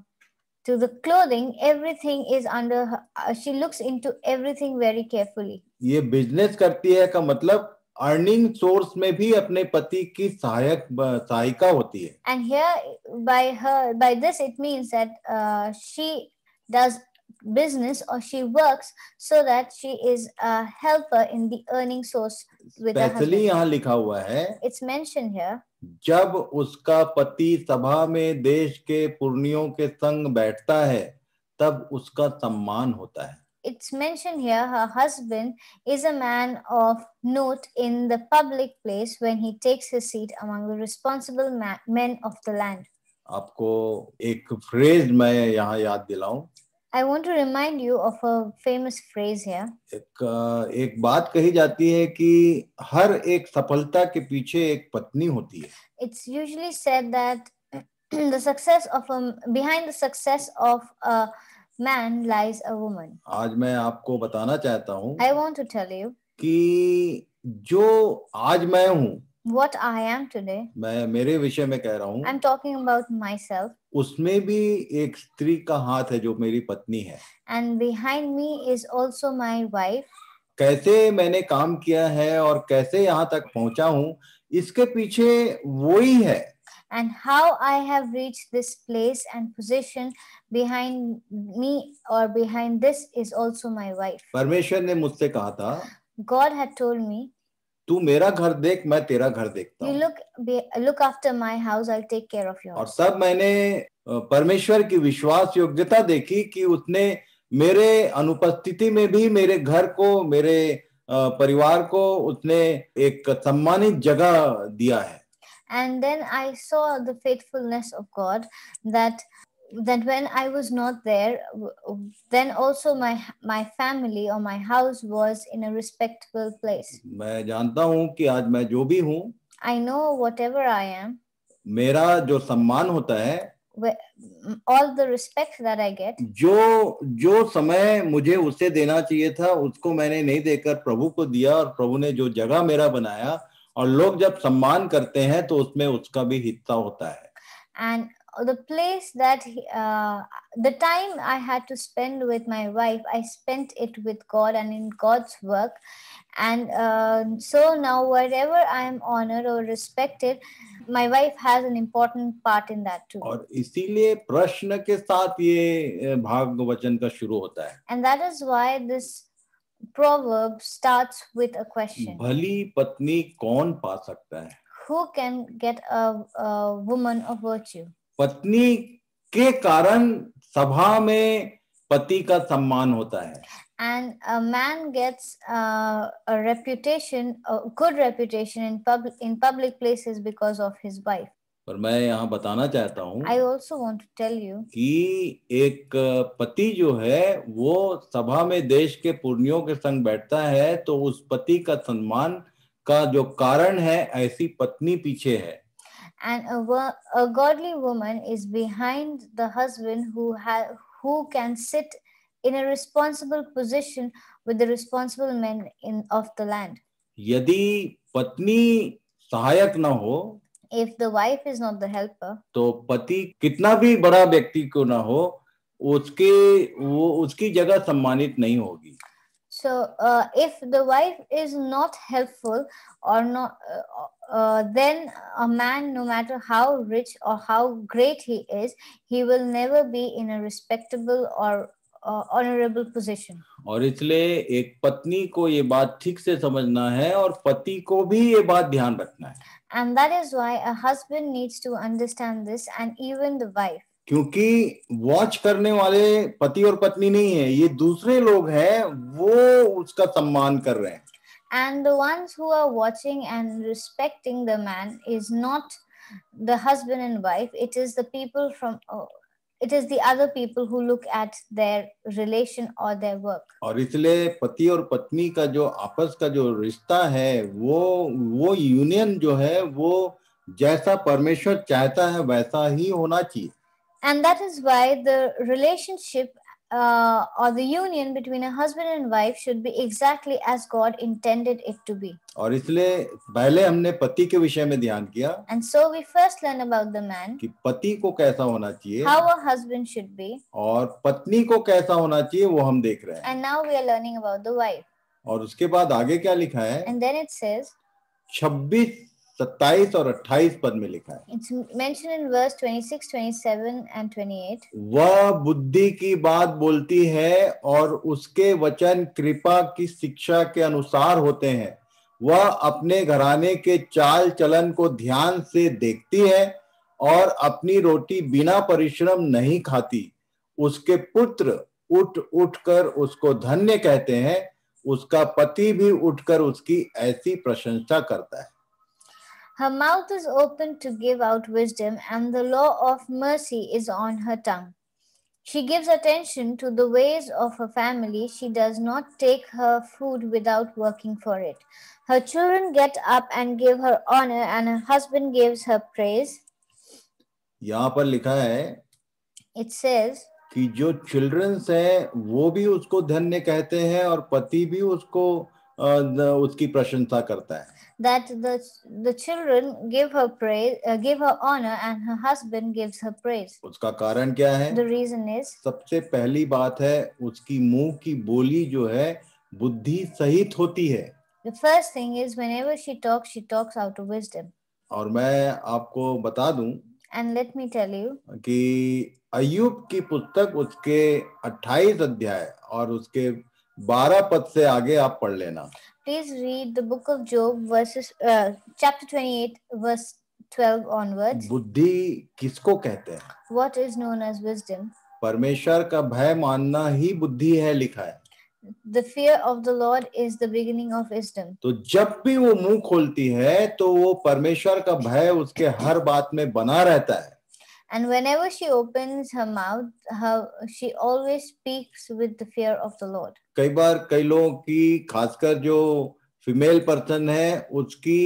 to the clothing, everything is under her. Uh, she looks into everything very carefully. ये business करती है का मतलब earning source में भी अपने पति की सहायक सहायिका होती है and by by her by this it means that she does business or she works so that she is a helper in the earning source with specially यहाँ लिखा हुआ है It's mentioned here. जब उसका पति सभा में देश के पुर्णियों के संग बैठता है तब उसका सम्मान होता है It's mentioned here her husband is a man of note in the public place when he takes his seat among the responsible men of the land. आपको एक फ्रेज मैं यहाँ याद दिलाऊं I want to remind you of a famous phrase here. एक एक बात कही जाती है कि हर एक सफलता के पीछे एक पत्नी होती है. It's usually said that the success of a behind the success of a man lies a woman. आज मैं आपको बताना चाहता हूँ. I want to tell you. कि जो आज मैं हूँ. What I am today. मैं मेरे विषय में कह रहा हूँ. I'm talking about myself. उसमें भी एक स्त्री का हाथ है जो मेरी पत्नी है and behind me is also my wife कैसे मैंने काम किया है और कैसे यहाँ तक पहुँचा हूँ इसके पीछे वो ही है and how I have reach this place and position behind me और behind this is also my wife परमेश्वर ने मुझसे कहा था गॉड है तू मेरा घर देख मैं तेरा घर देखता हूँ लुक और सब मैंने परमेश्वर की विश्वास योग्यता देखी कि उसने मेरे अनुपस्थिति में भी मेरे घर को मेरे परिवार को उसने एक सम्मानित जगह दिया है and then I saw the faithfulness of God that when I was not there, then also my my family or my house was in a respectable place. मैं janta hu ki aaj मैं jo bhi hu I know whatever I am. mera jo samman hota hai All the respect that I get. jo jo samay mujhe usse dena chahiye tha usko maine nahi dekar prabhu ko diya aur prabhu ne jo jagah mera banaya और लोग जब सम्मान करते हैं तो उसमें उसका भी हिस्सा होता है. And the place that uh, the time I had to spend with my wife, I spent it with God and in God's work. And uh, so now, wherever I am honored or respected, my wife has an important part in that too. और इसीलिए प्रश्न के साथ ये भागवचन का शुरू होता है. And that is why this proverb starts with a question. भली पत्नी कौन पा सकता है? Who can get a, a woman of virtue? पत्नी के कारण सभा में पति का सम्मान होता है and man gets reputation good reputation in in public reputation because of his wife places पर मैं यहाँ बताना चाहता हूँ I also want to tell you कि एक पति जो है वो सभा में देश के पुर्णियों के संग बैठता है तो उस पति का सम्मान का जो कारण है ऐसी पत्नी पीछे है and a, wo- a godly woman is behind the husband who ha- who can sit in a responsible position with the responsible men in of the land yadi patni सहायक ना हो if the wife is not the helper तो पति कितना भी बड़ा व्यक्ति क्यों ना हो उसके वो उसकी जगह सम्मानित नहीं होगी so uh, if the wife is not helpful or not uh, uh, then a man no matter how rich or how great he is he will never be in a respectable or honorable position और इसलिए एक पत्नी को ये बात ठीक से समझना है और पति को भी ये बात ध्यान रखना है and that is why a husband needs to understand this and even the wife क्योंकि वॉच करने वाले पति और पत्नी नहीं है ये दूसरे लोग हैं वो उसका सम्मान कर रहे हैं and are watching and respecting the man is not the husband and wife it is the people from it is the people other who look at their relation और देयर वर्क और इसलिए पति और पत्नी का जो आपस का जो रिश्ता है वो वो यूनियन जो है वो जैसा परमेश्वर चाहता है वैसा ही होना चाहिए and that is why the relationship uh, or the union between a husband and wife should be exactly as God intended it to be. और इसलिए पहले हमने पति के विषय में ध्यान किया. And so we first learn about the man. कि पति को कैसा होना चाहिए. How a husband should be. और पत्नी को कैसा होना चाहिए वो हम देख रहे हैं. And now we are learning about the wife. और उसके बाद आगे क्या लिखा है? And then it says. 26 सत्ताईस और अट्ठाईस पद में लिखा है 26, 27 28. वह बुद्धि की बात बोलती है और उसके वचन कृपा की शिक्षा के अनुसार होते हैं वह अपने घराने के चाल चलन को ध्यान से देखती है और अपनी रोटी बिना परिश्रम नहीं खाती उसके पुत्र उठ उठकर उसको धन्य कहते हैं उसका पति भी उठकर उसकी ऐसी प्रशंसा करता है Her mouth is open to give out wisdom, and the law of mercy is on her tongue. She gives attention to the ways of her family. She does not take her food without working for it. Her children get up and give her honor, and her husband gives her praise. यहाँ पर लिखा है it says कि जो children's हैं वो भी उसको धन्य कहते हैं और पति भी उसको उसकी प्रशंसा करता है that the, the children give her praise, uh, give her honor and her husband gives her praise. uska karan kya hai The reason is sabse pehli baat hai uski muh ki boli jo hai buddhi sahit hoti hai The first thing is whenever she talks, she talks out of wisdom. aur main aapko bata दूं. And let me tell you ki Ayub की पुस्तक उसके 28 अध्याय और उसके 12 पद से आगे आप पढ़ लेना. please read the book of Job, verses, uh, chapter 28, verse 12 onwards. buddhi kisko kehte hain What is known as wisdom? parmeshwar ka bhay manna hi buddhi hai likha hai The fear of the Lord is the beginning of wisdom. to jab bhi wo muh kholti hai to wo parmeshwar ka bhay uske har baat mein bana rehta hai And whenever she opens her mouth, her, she always speaks with the fear of the Lord. कई बार कई लोगों की खासकर जो female person है उसकी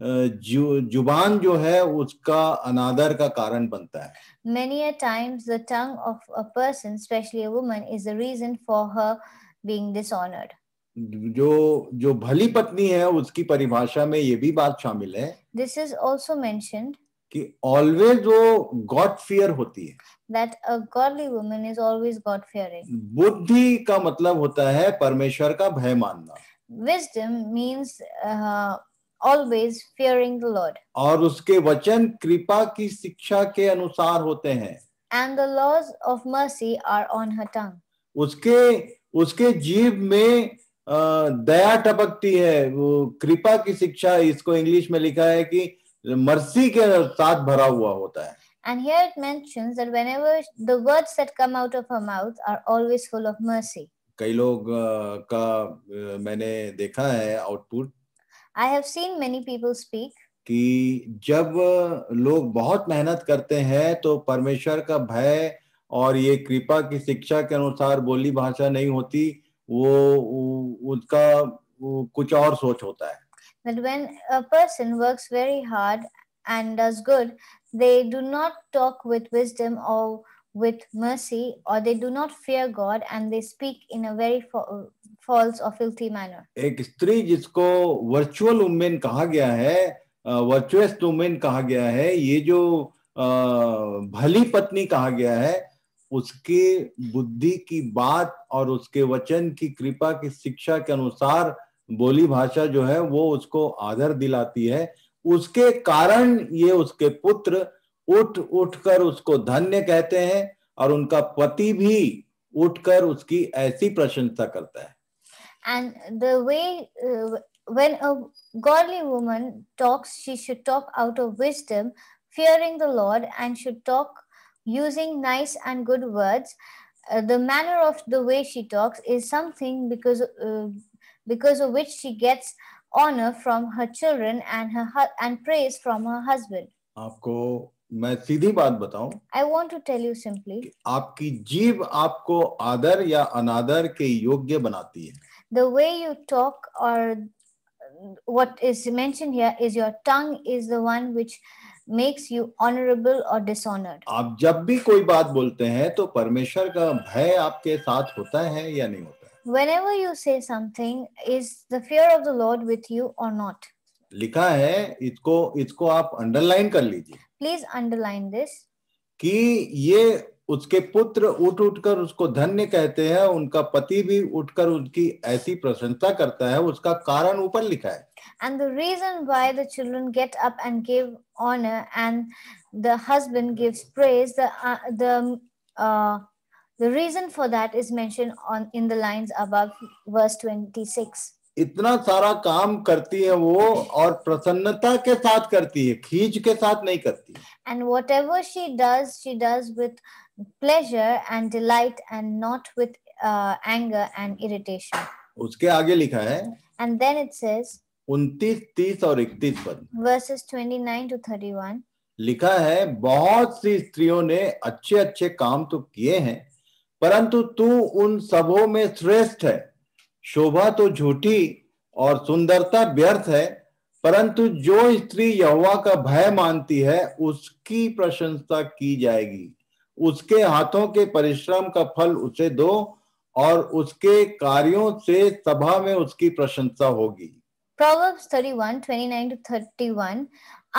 जु, जुबान जो है उसका अनादर का कारण बनता है many a times the tongue of a person especially a woman is the reason for her being dishonored जो जो भली पत्नी है उसकी परिभाषा में ये भी बात शामिल है दिस इज ऑल्सो मेंशनड कि ऑलवेज वो गॉड फियर होती है that a godly woman is always god fearing बुद्धि का मतलब होता है परमेश्वर का भय मानना wisdom means uh, always fearing the lord और उसके वचन कृपा की शिक्षा के अनुसार होते हैं and the laws of mercy are on her tongue उसके उसके जीव में दया टपकती है वो कृपा की शिक्षा इसको इंग्लिश में लिखा है कि मर्सी के साथ भरा हुआ होता है and here it mentions that whenever the words that come out of her mouth are always full of mercy कई लोग का मैंने देखा है output I have seen many people speak कि जब लोग बहुत मेहनत करते हैं तो परमेश्वर का भय और ये कृपा की शिक्षा के अनुसार बोली भाषा नहीं होती वो उसका कुछ और सोच होता है that when a person works very hard and does good, they do not talk with wisdom or with mercy, or they do not fear God, and they speak in a very false or filthy manner. एक स्त्री जिसको virtual women कहा गया है virtuous women कहा गया है ये जो भली पत्नी कहा गया है उसके बुद्धि की बात और उसके वचन की कृपा की शिक्षा के अनुसार बोली भाषा जो है वो उसको आदर दिलाती है उसके कारण ये उसके पुत्र उठ उठकर उसको धन्य कहते हैं और उनका पति भी उठकर उसकी ऐसी प्रशंसा करता है and the way when a godly woman talks she should talk out of wisdom fearing the lord and should talk using nice and good words uh, the manner of the way she talks is something because uh, because of which she gets honor from her children and her and praise from her husband. आपको मैं सीधी बात बताऊं I want to tell you simply. आपकी जीव आपको आदर या अनादर के योग्य बनाती है? The way you talk or what is mentioned here is your tongue is the one which makes you honorable or dishonored आप जब भी कोई बात बोलते हैं तो परमेश्वर का भय आपके साथ होता है या नहीं होता whenever you say something is the fear of the lord with you or not लिखा है इसको इसको आप अंडरलाइन कर लीजिए प्लीज अंडरलाइन दिस कि ये उसके पुत्र उठ उठकर उसको धन्य कहते हैं उनका पति भी उठकर उनकी ऐसी प्रशंसा करता है उसका कारण ऊपर लिखा है and the reason why the children get up and give honor and the husband gives praise the uh, the uh, the reason for that is mentioned on in the lines above verse 26. इतना सारा काम करती है वो और प्रसन्नता के साथ करती है खींच के साथ नहीं करती and whatever she does she does with pleasure and delight and not with anger and irritation उसके आगे लिखा है एंड देन इट सेज 29 30 और 31 पद वर्सेस 29 टू 31 लिखा है बहुत सी स्त्रियों ने अच्छे अच्छे काम तो किए हैं परंतु तू उन सबों में श्रेष्ठ है शोभा तो झूठी और सुंदरता व्यर्थ है परंतु जो स्त्री यहुआ का भय मानती है उसकी प्रशंसा की जाएगी उसके हाथों के परिश्रम का फल उसे दो और उसके कार्यों से सभा में उसकी प्रशंसा होगी Proverbs 31, 29 to 31.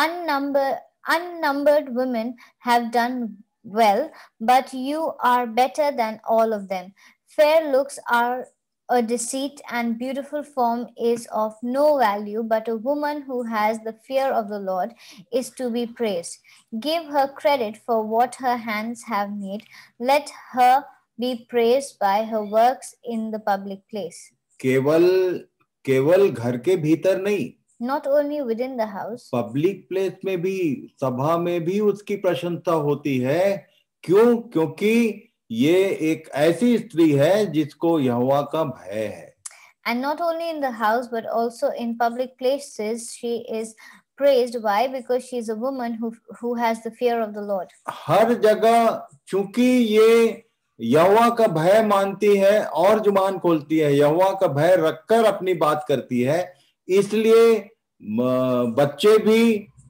Unnumbered, unnumbered women have done well, but you are better than all of them. Fair looks are a deceit, and beautiful form is of no value, but a woman who has the fear of the Lord is to be praised. Give her credit for what her hands have made. Let her be praised by her works in the public place. केवल केवल घर के भीतर नहीं not only within the house public place में भी सभा में भी उसकी प्रशंसा होती है क्यों क्योंकि ये एक ऐसी स्त्री है जिसको यहोवा का भय है and not only in the house but also in public places she is praised why because she is a woman who who has the fear of the lord हर जगह क्योंकि ये यहोवा का भय मानती है और जुबान खोलती है यहोवा का भय रखकर अपनी बात करती है इसलिए बच्चे भी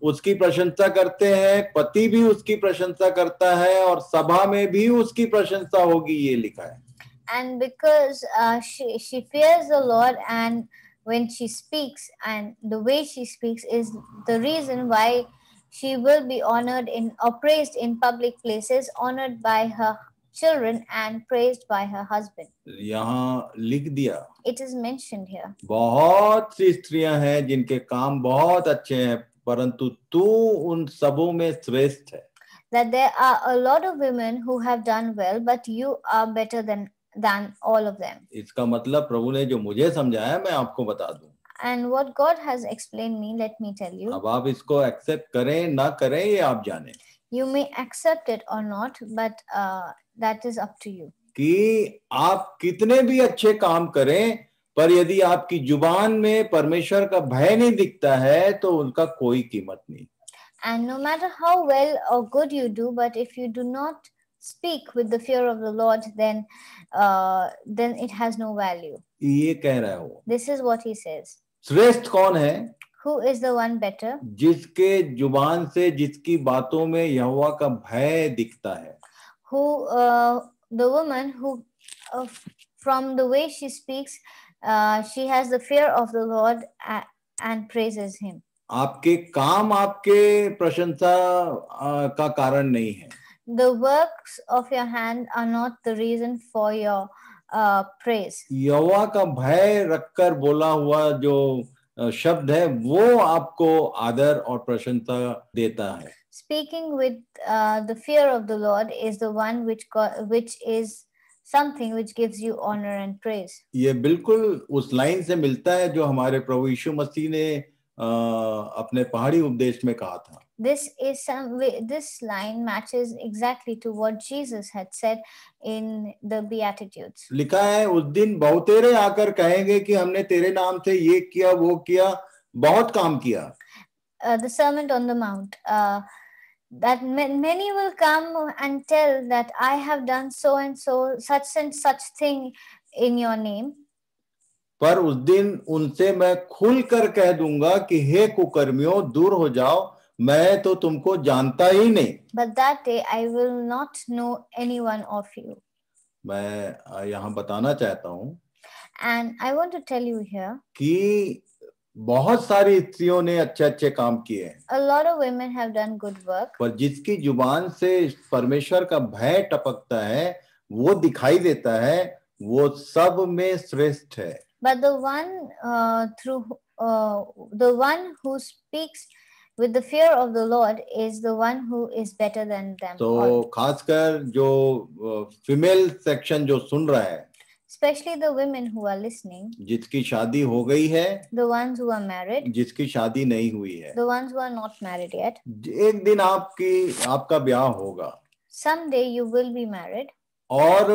उसकी प्रशंसा करते हैं पति भी उसकी प्रशंसा करता है और सभा में भी उसकी प्रशंसा होगी ये लिखा है and because uh, she, she fears the Lord and when she speaks and the way she speaks is the reason why she will be honored in or praised in public places, honored by her children and praised by her husband. यहाँ लिख दिया. It is mentioned here. बहुत सी स्त्रियां हैं जिनके काम बहुत अच्छे हैं परंतु तू उन सबों में श्रेष्ठ है. That there are a lot of women who have done well, but you are better than than all of them. इसका मतलब प्रभु ने जो मुझे समझाया मैं आपको बता दूं. And what God has explained me, let me tell you. अब आप इसको accept करें ना करें ये आप जानें. You may accept it or not, but uh, that is up to you कि आप कितने भी अच्छे काम करें पर यदि आपकी जुबान में परमेश्वर का भय नहीं दिखता है तो उनका कोई कीमत नहीं and no matter how well और good you do but if you do not speak with the fear of the lord then then it has no value ये कह रहा है वो this is what he says श्रेष्ठ कौन है who is the one better जिसके जुबान से जिसकी बातों में यहोवा का भय दिखता है who uh, the woman who uh, from the way she speaks uh, she has the fear of the lord and praises him आपके काम आपके प्रशंसा का कारण नहीं है the works of your hand are not the reason for your uh, praise यहोवा का भय रखकर बोला हुआ जो शब्द है वो आपको आदर और प्रशंसा देता है Speaking with uh, the fear of the Lord is the one which God, which is something which gives you honor and praise. ये बिल्कुल उस लाइन से मिलता है जो हमारे प्रभु यीशु मसीह ने अपने पहाड़ी उपदेश में कहा था This is some this line matches exactly to what Jesus had said in the Beatitudes. लिखा है उस दिन बहुत तेरे आकर कहेंगे कि हमने तेरे नाम से ये किया वो किया बहुत काम किया. Uh, the Sermon on the Mount. Uh, that many will come and tell that I have done so and so, such and such thing in your name. पर उस दिन उनसे मैं खुल कर कह दूंगा कि हे कुकर्मियों दूर हो जाओ मैं तो तुमको जानता ही नहीं But that day I will not know anyone of you. मैं यहाँ बताना चाहता हूँ And I want to tell you here. कि बहुत सारी स्त्रियों ने अच्छे अच्छे काम किए हैं A lot of women have done good work. पर जिसकी जुबान से परमेश्वर का भय टपकता है वो दिखाई देता है वो सब में श्रेष्ठ है But the one uh, through uh, the one who speaks with the fear of the Lord is the one who is better than them. तो so, खासकर जो फीमेल सेक्शन जो सुन रहा है especially the women who are listening जिसकी shaadi ho gayi hai the ones who are married जिसकी shaadi nahi hui hai the ones who are not married yet एक दिन आपकी आपका ब्याह होगा someday you will be married और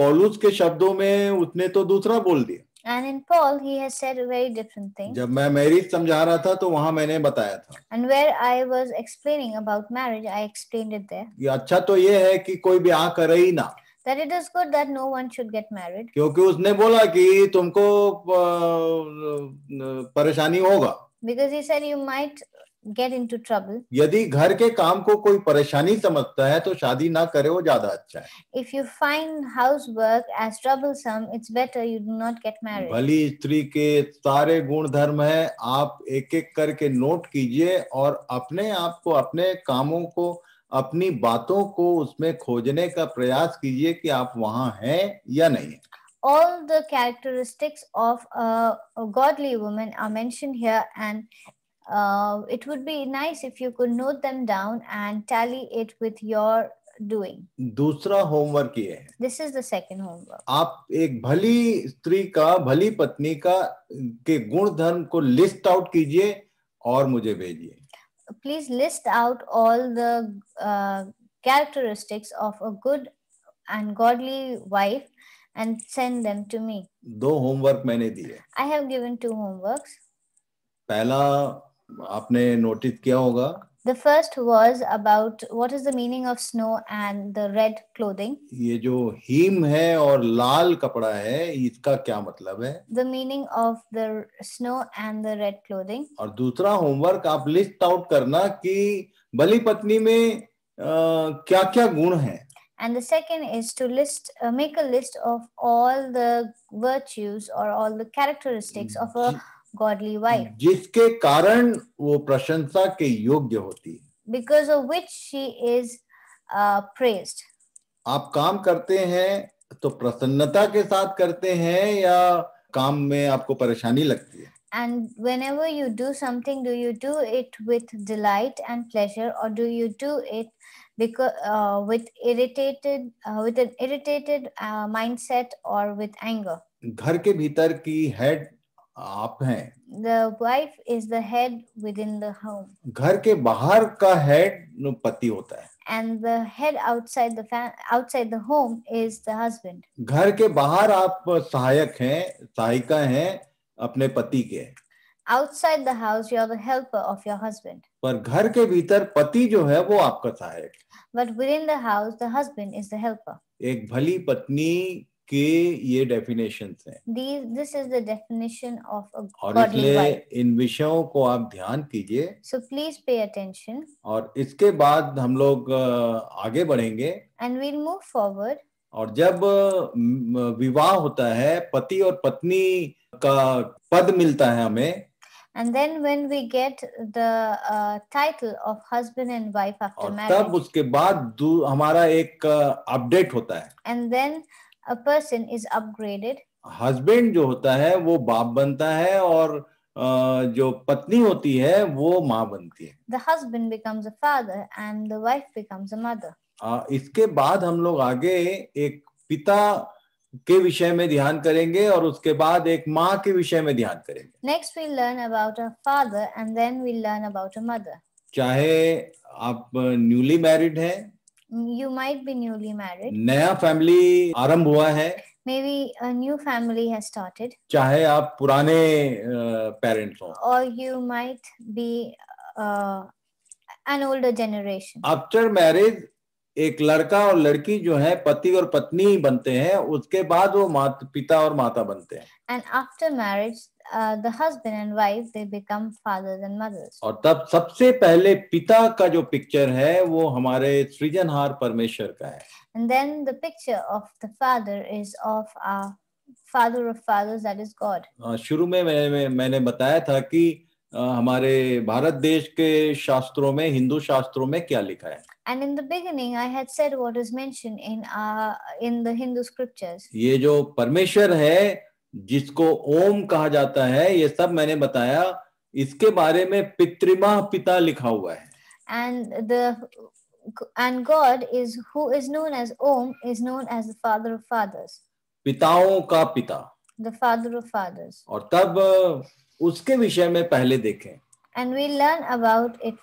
paulus ke shabdon mein उसने to dusra bol diya And in Paul, he has said a very different thing. jab main marriage samjha raha tha to wahan maine bataya tha And where I was explaining about marriage, I explained it there. ये अच्छा तो ये है कि कोई ब्याह kare hi na that it is good that no one should get married kyunki usne bola ki tumko pareshani hoga because he said you might get into trouble yadi ghar ke kaam ko koi pareshani samajhta hai to shaadi na kare wo zyada acha hai if you find housework as troublesome it's better you do not get married भली stri ke sare gun dharm hai aap ek ek karke note kijiye aur apne aap ko apne kamon ko अपनी बातों को उसमें खोजने का प्रयास कीजिए कि आप वहां हैं या नहीं है all the characteristics of a, a, godly woman are mentioned here and uh, it would be nice if you could note them down and tally it with your doing दूसरा होमवर्क ये है this is the second homework आप एक भली स्त्री का भली पत्नी का के गुण धर्म को लिस्ट आउट कीजिए और मुझे भेजिए please list out all the uh, characteristics of a good and godly wife and send them to me. दो homework मैंने दिए. I have given two homeworks. पहला आपने नोटिस किया होगा the first was about what is the meaning of snow and the red clothing. ये जो him है और लाल कपड़ा है इसका क्या मतलब है The meaning of the snow and the red clothing. और दूसरा होमवर्क आप लिस्ट आउट करना कि बलि पत्नी म आ, क्या क्या गुण है And the second is to list, uh, make a list of all the virtues or all the characteristics of a godly wife जिसके कारण वो प्रशंसा के योग्य होती है because of which she is praised आप काम करते हैं तो प्रसन्नता के साथ करते हैं या काम में आपको परेशानी लगती है and whenever you do something do you do it with delight and pleasure और do you do it with irritated with irritated mind set और विथ एंगर घर के भीतर की हेड आप हैं the wife is the head within the home घर के बाहर का हेड पति होता है and the head outside the outside the home is the husband घर के बाहर आप सहायक हैं सहायिका हैं अपने पति के outside the house you are the helper of your husband पर घर के भीतर पति जो है वो आपका सहायक but within the house the husband is the helper एक भली पत्नी के ये डेफिनेशन हैं this is the definition of और इसलिए इन विषयों को आप ध्यान कीजिए सो प्लीज पे अटेंशन और इसके बाद हम लोग आगे बढ़ेंगे एंड वील मूव फॉरवर्ड और जब विवाह होता है पति और पत्नी का पद मिलता है हमें and then when we get the uh, title of husband and wife after marriage तब उसके बाद हमारा एक अपडेट होता है and then a person is upgraded husband जो होता है वो बाप बनता है और uh, जो पत्नी होती है वो माँ बनती है the husband becomes a father and the wife becomes a mother uh, इसके बाद हम लोग आगे एक पिता के विषय में ध्यान करेंगे और उसके बाद एक माँ के विषय में ध्यान करेंगे next we learn about a father and then we learn about a mother चाहे आप न्यूली मैरिड हैं you might be newly married नया फैमिली आरंभ हुआ है may be new family has started चाहे आप पुराने पेरेंट्स हो और you might be an older generation after marriage एक लड़का और लड़की जो है पति और पत्नी बनते हैं उसके बाद वो मात, पिता और माता बनते हैं and after marriage the husband and wife they become fathers and mothers और तब सबसे पहले पिता का जो पिक्चर है वो हमारे सृजनहार परमेश्वर का है and then the picture of the father is of a father of fathers that is God शुरू में मैंने मैंने बताया था कि हमारे भारत देश के शास्त्रों में हिंदू शास्त्रों में क्या लिखा है and in the beginning I had said what is mention in in the Hindu scriptures ये जो परमेश्वर है जिसको ओम कहा जाता है ये सब मैंने बताया इसके बारे में पितृमा पिता लिखा हुआ है and the and God is who is known as Om is known as father of fathers पिताओं का पिता द फादर ऑफ फादर्स और तब उसके विषय में पहले देखें and we learn about it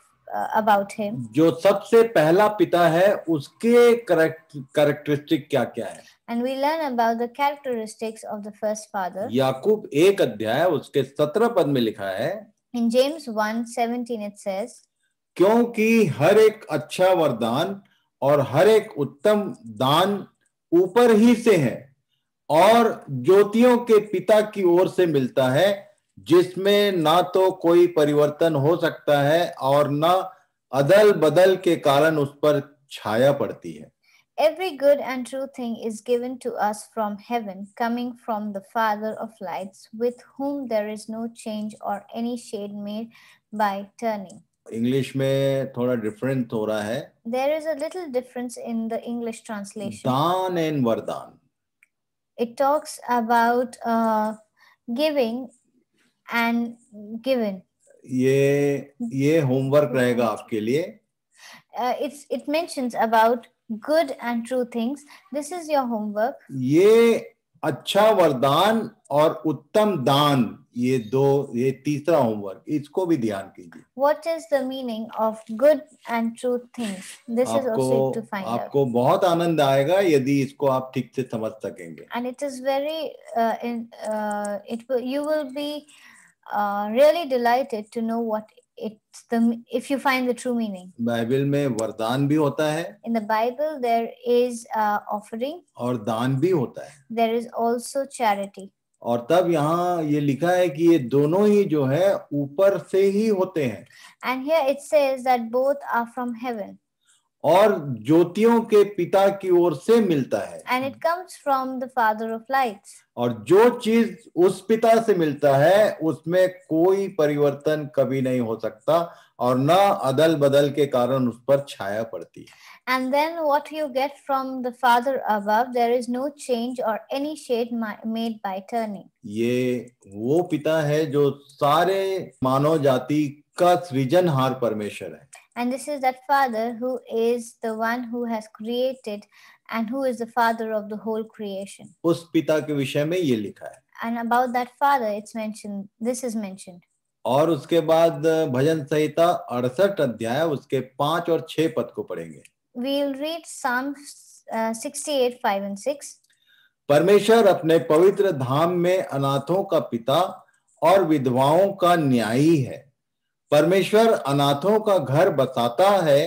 about him जो सबसे पहला पिता है उसके करेक्ट करेक्टरिस्टिक क्या क्या है and we learn about the characteristics of the first father. याकूब एक अध्याय उसके सत्रह पद में लिखा है In James 1:17 it says क्योंकि हर एक अच्छा वरदान और हर एक उत्तम दान ऊपर ही से है और ज्योतियों के पिता की ओर से मिलता है जिसमें ना तो कोई परिवर्तन हो सकता है और ना अदल बदल के कारण उस पर छाया पड़ती है Every good and true thing is given to us from heaven, coming from the Father of lights, with whom there is no change or any shade made by turning. English mein thoda different ho hai. There is a little difference in the English translation. Daan and vardaan. It talks about uh, giving and given. ये ये homework रहेगा आपके लिए uh, it mentions about good and true things. This is your homework. ये अच्छा वरदान और उत्तम दान ये दो ये तीसरा होमवर्क इसको भी ध्यान कीजिए What is the meaning of good and true things? This is also to find out. आपको बहुत आनंद आएगा यदि इसको आप ठीक से समझ सकेंगे And it is very uh, in, uh, it you will be uh, really delighted to know what it's the if you find the true meaning bible mein वरदान bhi hota hai in the bible there is a offering aur दान bhi hota hai there is also charity और तब यहाँ ये लिखा है कि ये दोनों ही जो है ऊपर से ही होते हैं and here it says that both are from heaven और ज्योतियों के पिता की ओर से मिलता है and it comes from the father of lights और जो चीज उस पिता से मिलता है उसमें कोई परिवर्तन कभी नहीं हो सकता और ना अदल बदल के कारण उस पर छाया पड़ती है and then what you get from the father above there is no change और any shade made by turning ये वो पिता है जो सारे मानव जाति का सृजनहार परमेश्वर है and this is that father who is the one who has created and who is the father of the whole creation. us pita ke vishay mein ye likha hai And about that father, it's mentioned. This is mentioned. और उसके बाद भजन संहिता अड़सठ अध्याय उसके पांच और छह पद को पढ़ेंगे. We'll read Psalm uh, 68, 5 and 6. परमेश्वर अपने पवित्र धाम में अनाथों का पिता और विधवाओं का न्यायी है परमेश्वर अनाथों का घर बसाता है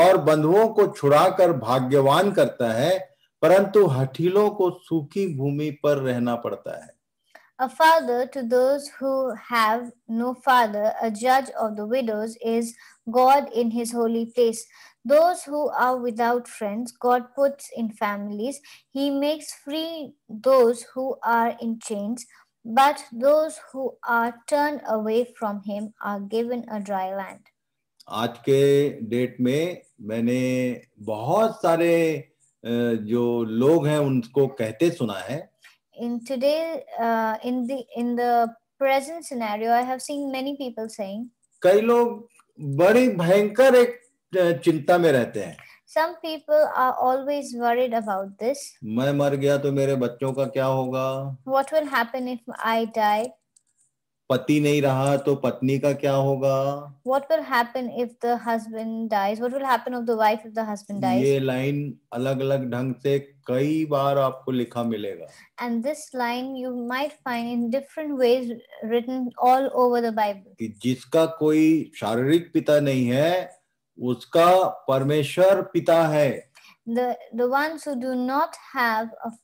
और बंधुओं को छुड़ाकर भाग्यवान करता है परंतु हठीलों को सूखी भूमि पर रहना पड़ता है A father to those who have no father, a judge of the widows is God in his holy place. Those who are without friends, God puts in families. He makes free those who are in chains, but those who are turned away from him are given a dry land. आज के date में मैंने बहुत सारे जो लोग हैं उनको कहते सुना है in today in the in the present scenario I have seen many people saying कई लोग बड़ी भयंकर एक चिंता में रहते हैं some people are always worried about this मैं मर गया तो मेरे बच्चों का क्या होगा what will happen if I die पति नहीं रहा तो पत्नी का क्या होगा what will happen if the husband dies what will happen of the wife if the husband dies ये लाइन अलग-अलग ढंग से कई बार आपको लिखा मिलेगा and this line you might find in different ways written all over the Bible कि जिसका कोई शारीरिक पिता नहीं है उसका परमेश्वर पिता है the the ones who do not have a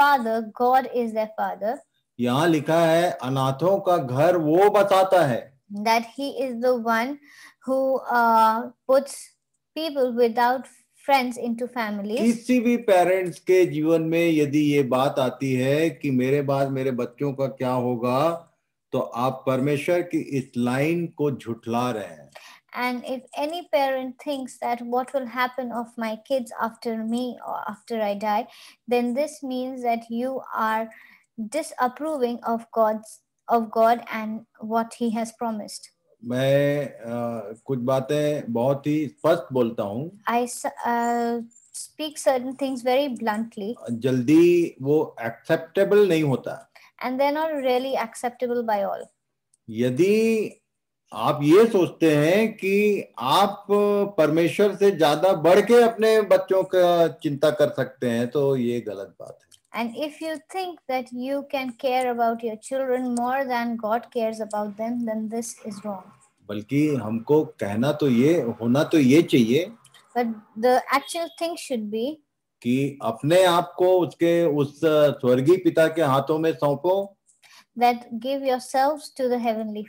father God is their father यहाँ लिखा है अनाथों का घर वो बताता है that he is the one who puts people without friends into family किसी भी पेरेंट्स के जीवन में यदि ये बात आती है कि मेरे बाद मेरे बच्चों का क्या होगा तो आप परमेश्वर की इस लाइन को झुठला रहे हैं and if any parent thinks that what will happen of my kids after me और after I die then this means that you are disapproving of God's of God and what He has promised. मैं uh, कुछ बातें बहुत ही स्पष्ट बोलता हूँ. I uh, speak certain things very bluntly. जल्दी वो acceptable नहीं होता. And they're not really acceptable by all. यदि आप ये सोचते हैं कि आप परमेश्वर से ज्यादा बढ़ के अपने बच्चों का चिंता कर सकते हैं तो ये गलत बात है And if you think that you can care about your children more than God cares about them, then this is wrong. balki humko kehna to ye hona to ye chahiye But the actual thing should be ki apne aap ko uske us swargi pita ke haathon mein सौंपो that give yourselves to the heavenly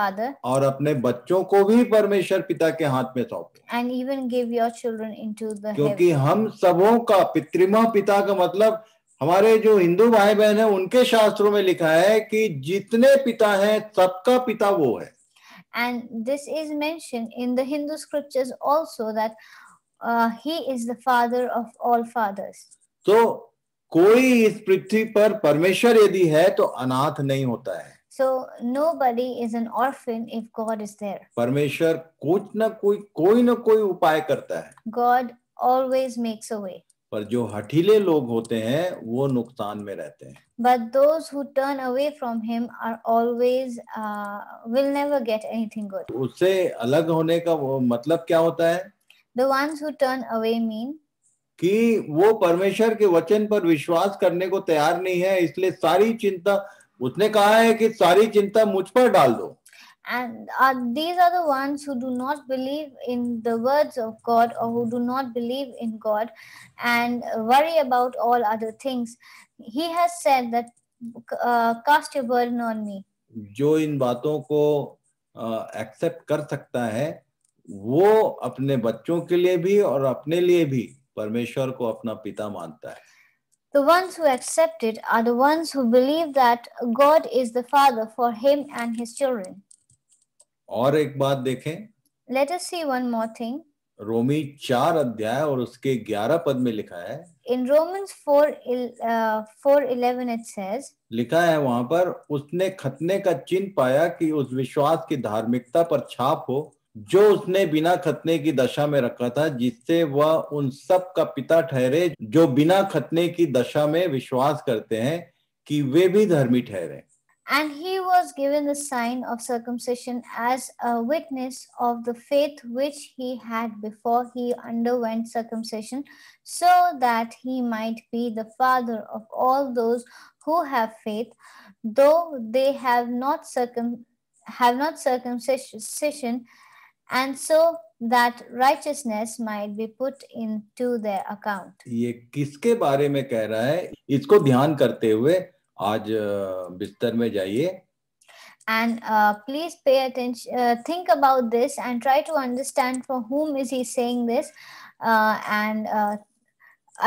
father aur apne bachchon ko bhi parmeshwar pita ke haath mein सौंपो and even give your children into the kyunki hum sabon ka का pita ka matlab हमारे जो हिंदू भाई बहन है उनके शास्त्रों में लिखा है कि जितने पिता हैं सबका पिता वो है and this is mention in the Hindu scriptures also that he is the father of all fathers तो कोई इस पृथ्वी पर परमेश्वर यदि है तो अनाथ नहीं होता है so nobody is an orphan if God is there परमेश्वर कुछ ना कोई कोई ना कोई उपाय करता है God always makes a way पर जो हठीले लोग होते हैं वो नुकसान में रहते हैं but those who turn away from him are always will never get anything good उससे अलग होने का वो मतलब क्या होता है the ones who turn away mean कि वो परमेश्वर के वचन पर विश्वास करने को तैयार नहीं है इसलिए सारी चिंता उसने कहा है कि सारी चिंता मुझ पर डाल दो and are, uh, these are the ones who do not believe in the words of God or who do not believe in God and worry about all other things. He has said that uh, cast your burden on me. जो इन बातों को accept uh, कर सकता है वो अपने बच्चों के लिए भी और अपने लिए भी परमेश्वर को अपना पिता मानता है The ones who accept it are the ones who believe that God is the father for him and his children. और एक बात देखें let us see one more thing रोमी चार अध्याय और उसके ग्यारह पद में लिखा है in Romans four four eleven it says लिखा है वहां पर उसने खतने का चिन्ह पाया कि उस विश्वास की धार्मिकता पर छाप हो जो उसने बिना खतने की दशा में रखा था जिससे वह उन सब का पिता ठहरे जो बिना खतने की दशा में विश्वास करते हैं कि वे भी धर्मी ठहरे and he was given the sign of circumcision as a witness of the faith which he had before he underwent circumcision, so that he might be the father of all those who have faith, though they have not circum have not circumcision, and so that righteousness might be put into their account. ये किसके बारे में कह रहा है इसको ध्यान करते हुए आज बिस्तर में जाइए and uh, please pay attention uh, think about this and try to understand for whom is he saying this uh, and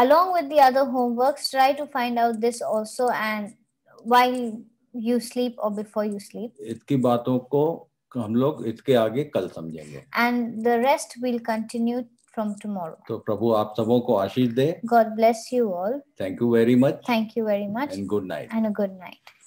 along with the other homeworks try to find out this also and while you sleep or before you sleep इसकी बातों को हम लोग इसके आगे कल समझेंगे and the rest we'll continue from tomorrow. तो प्रभु आप सबों को आशीष दे God bless you all. Thank you very much. Thank you very much. And good night. And a good night.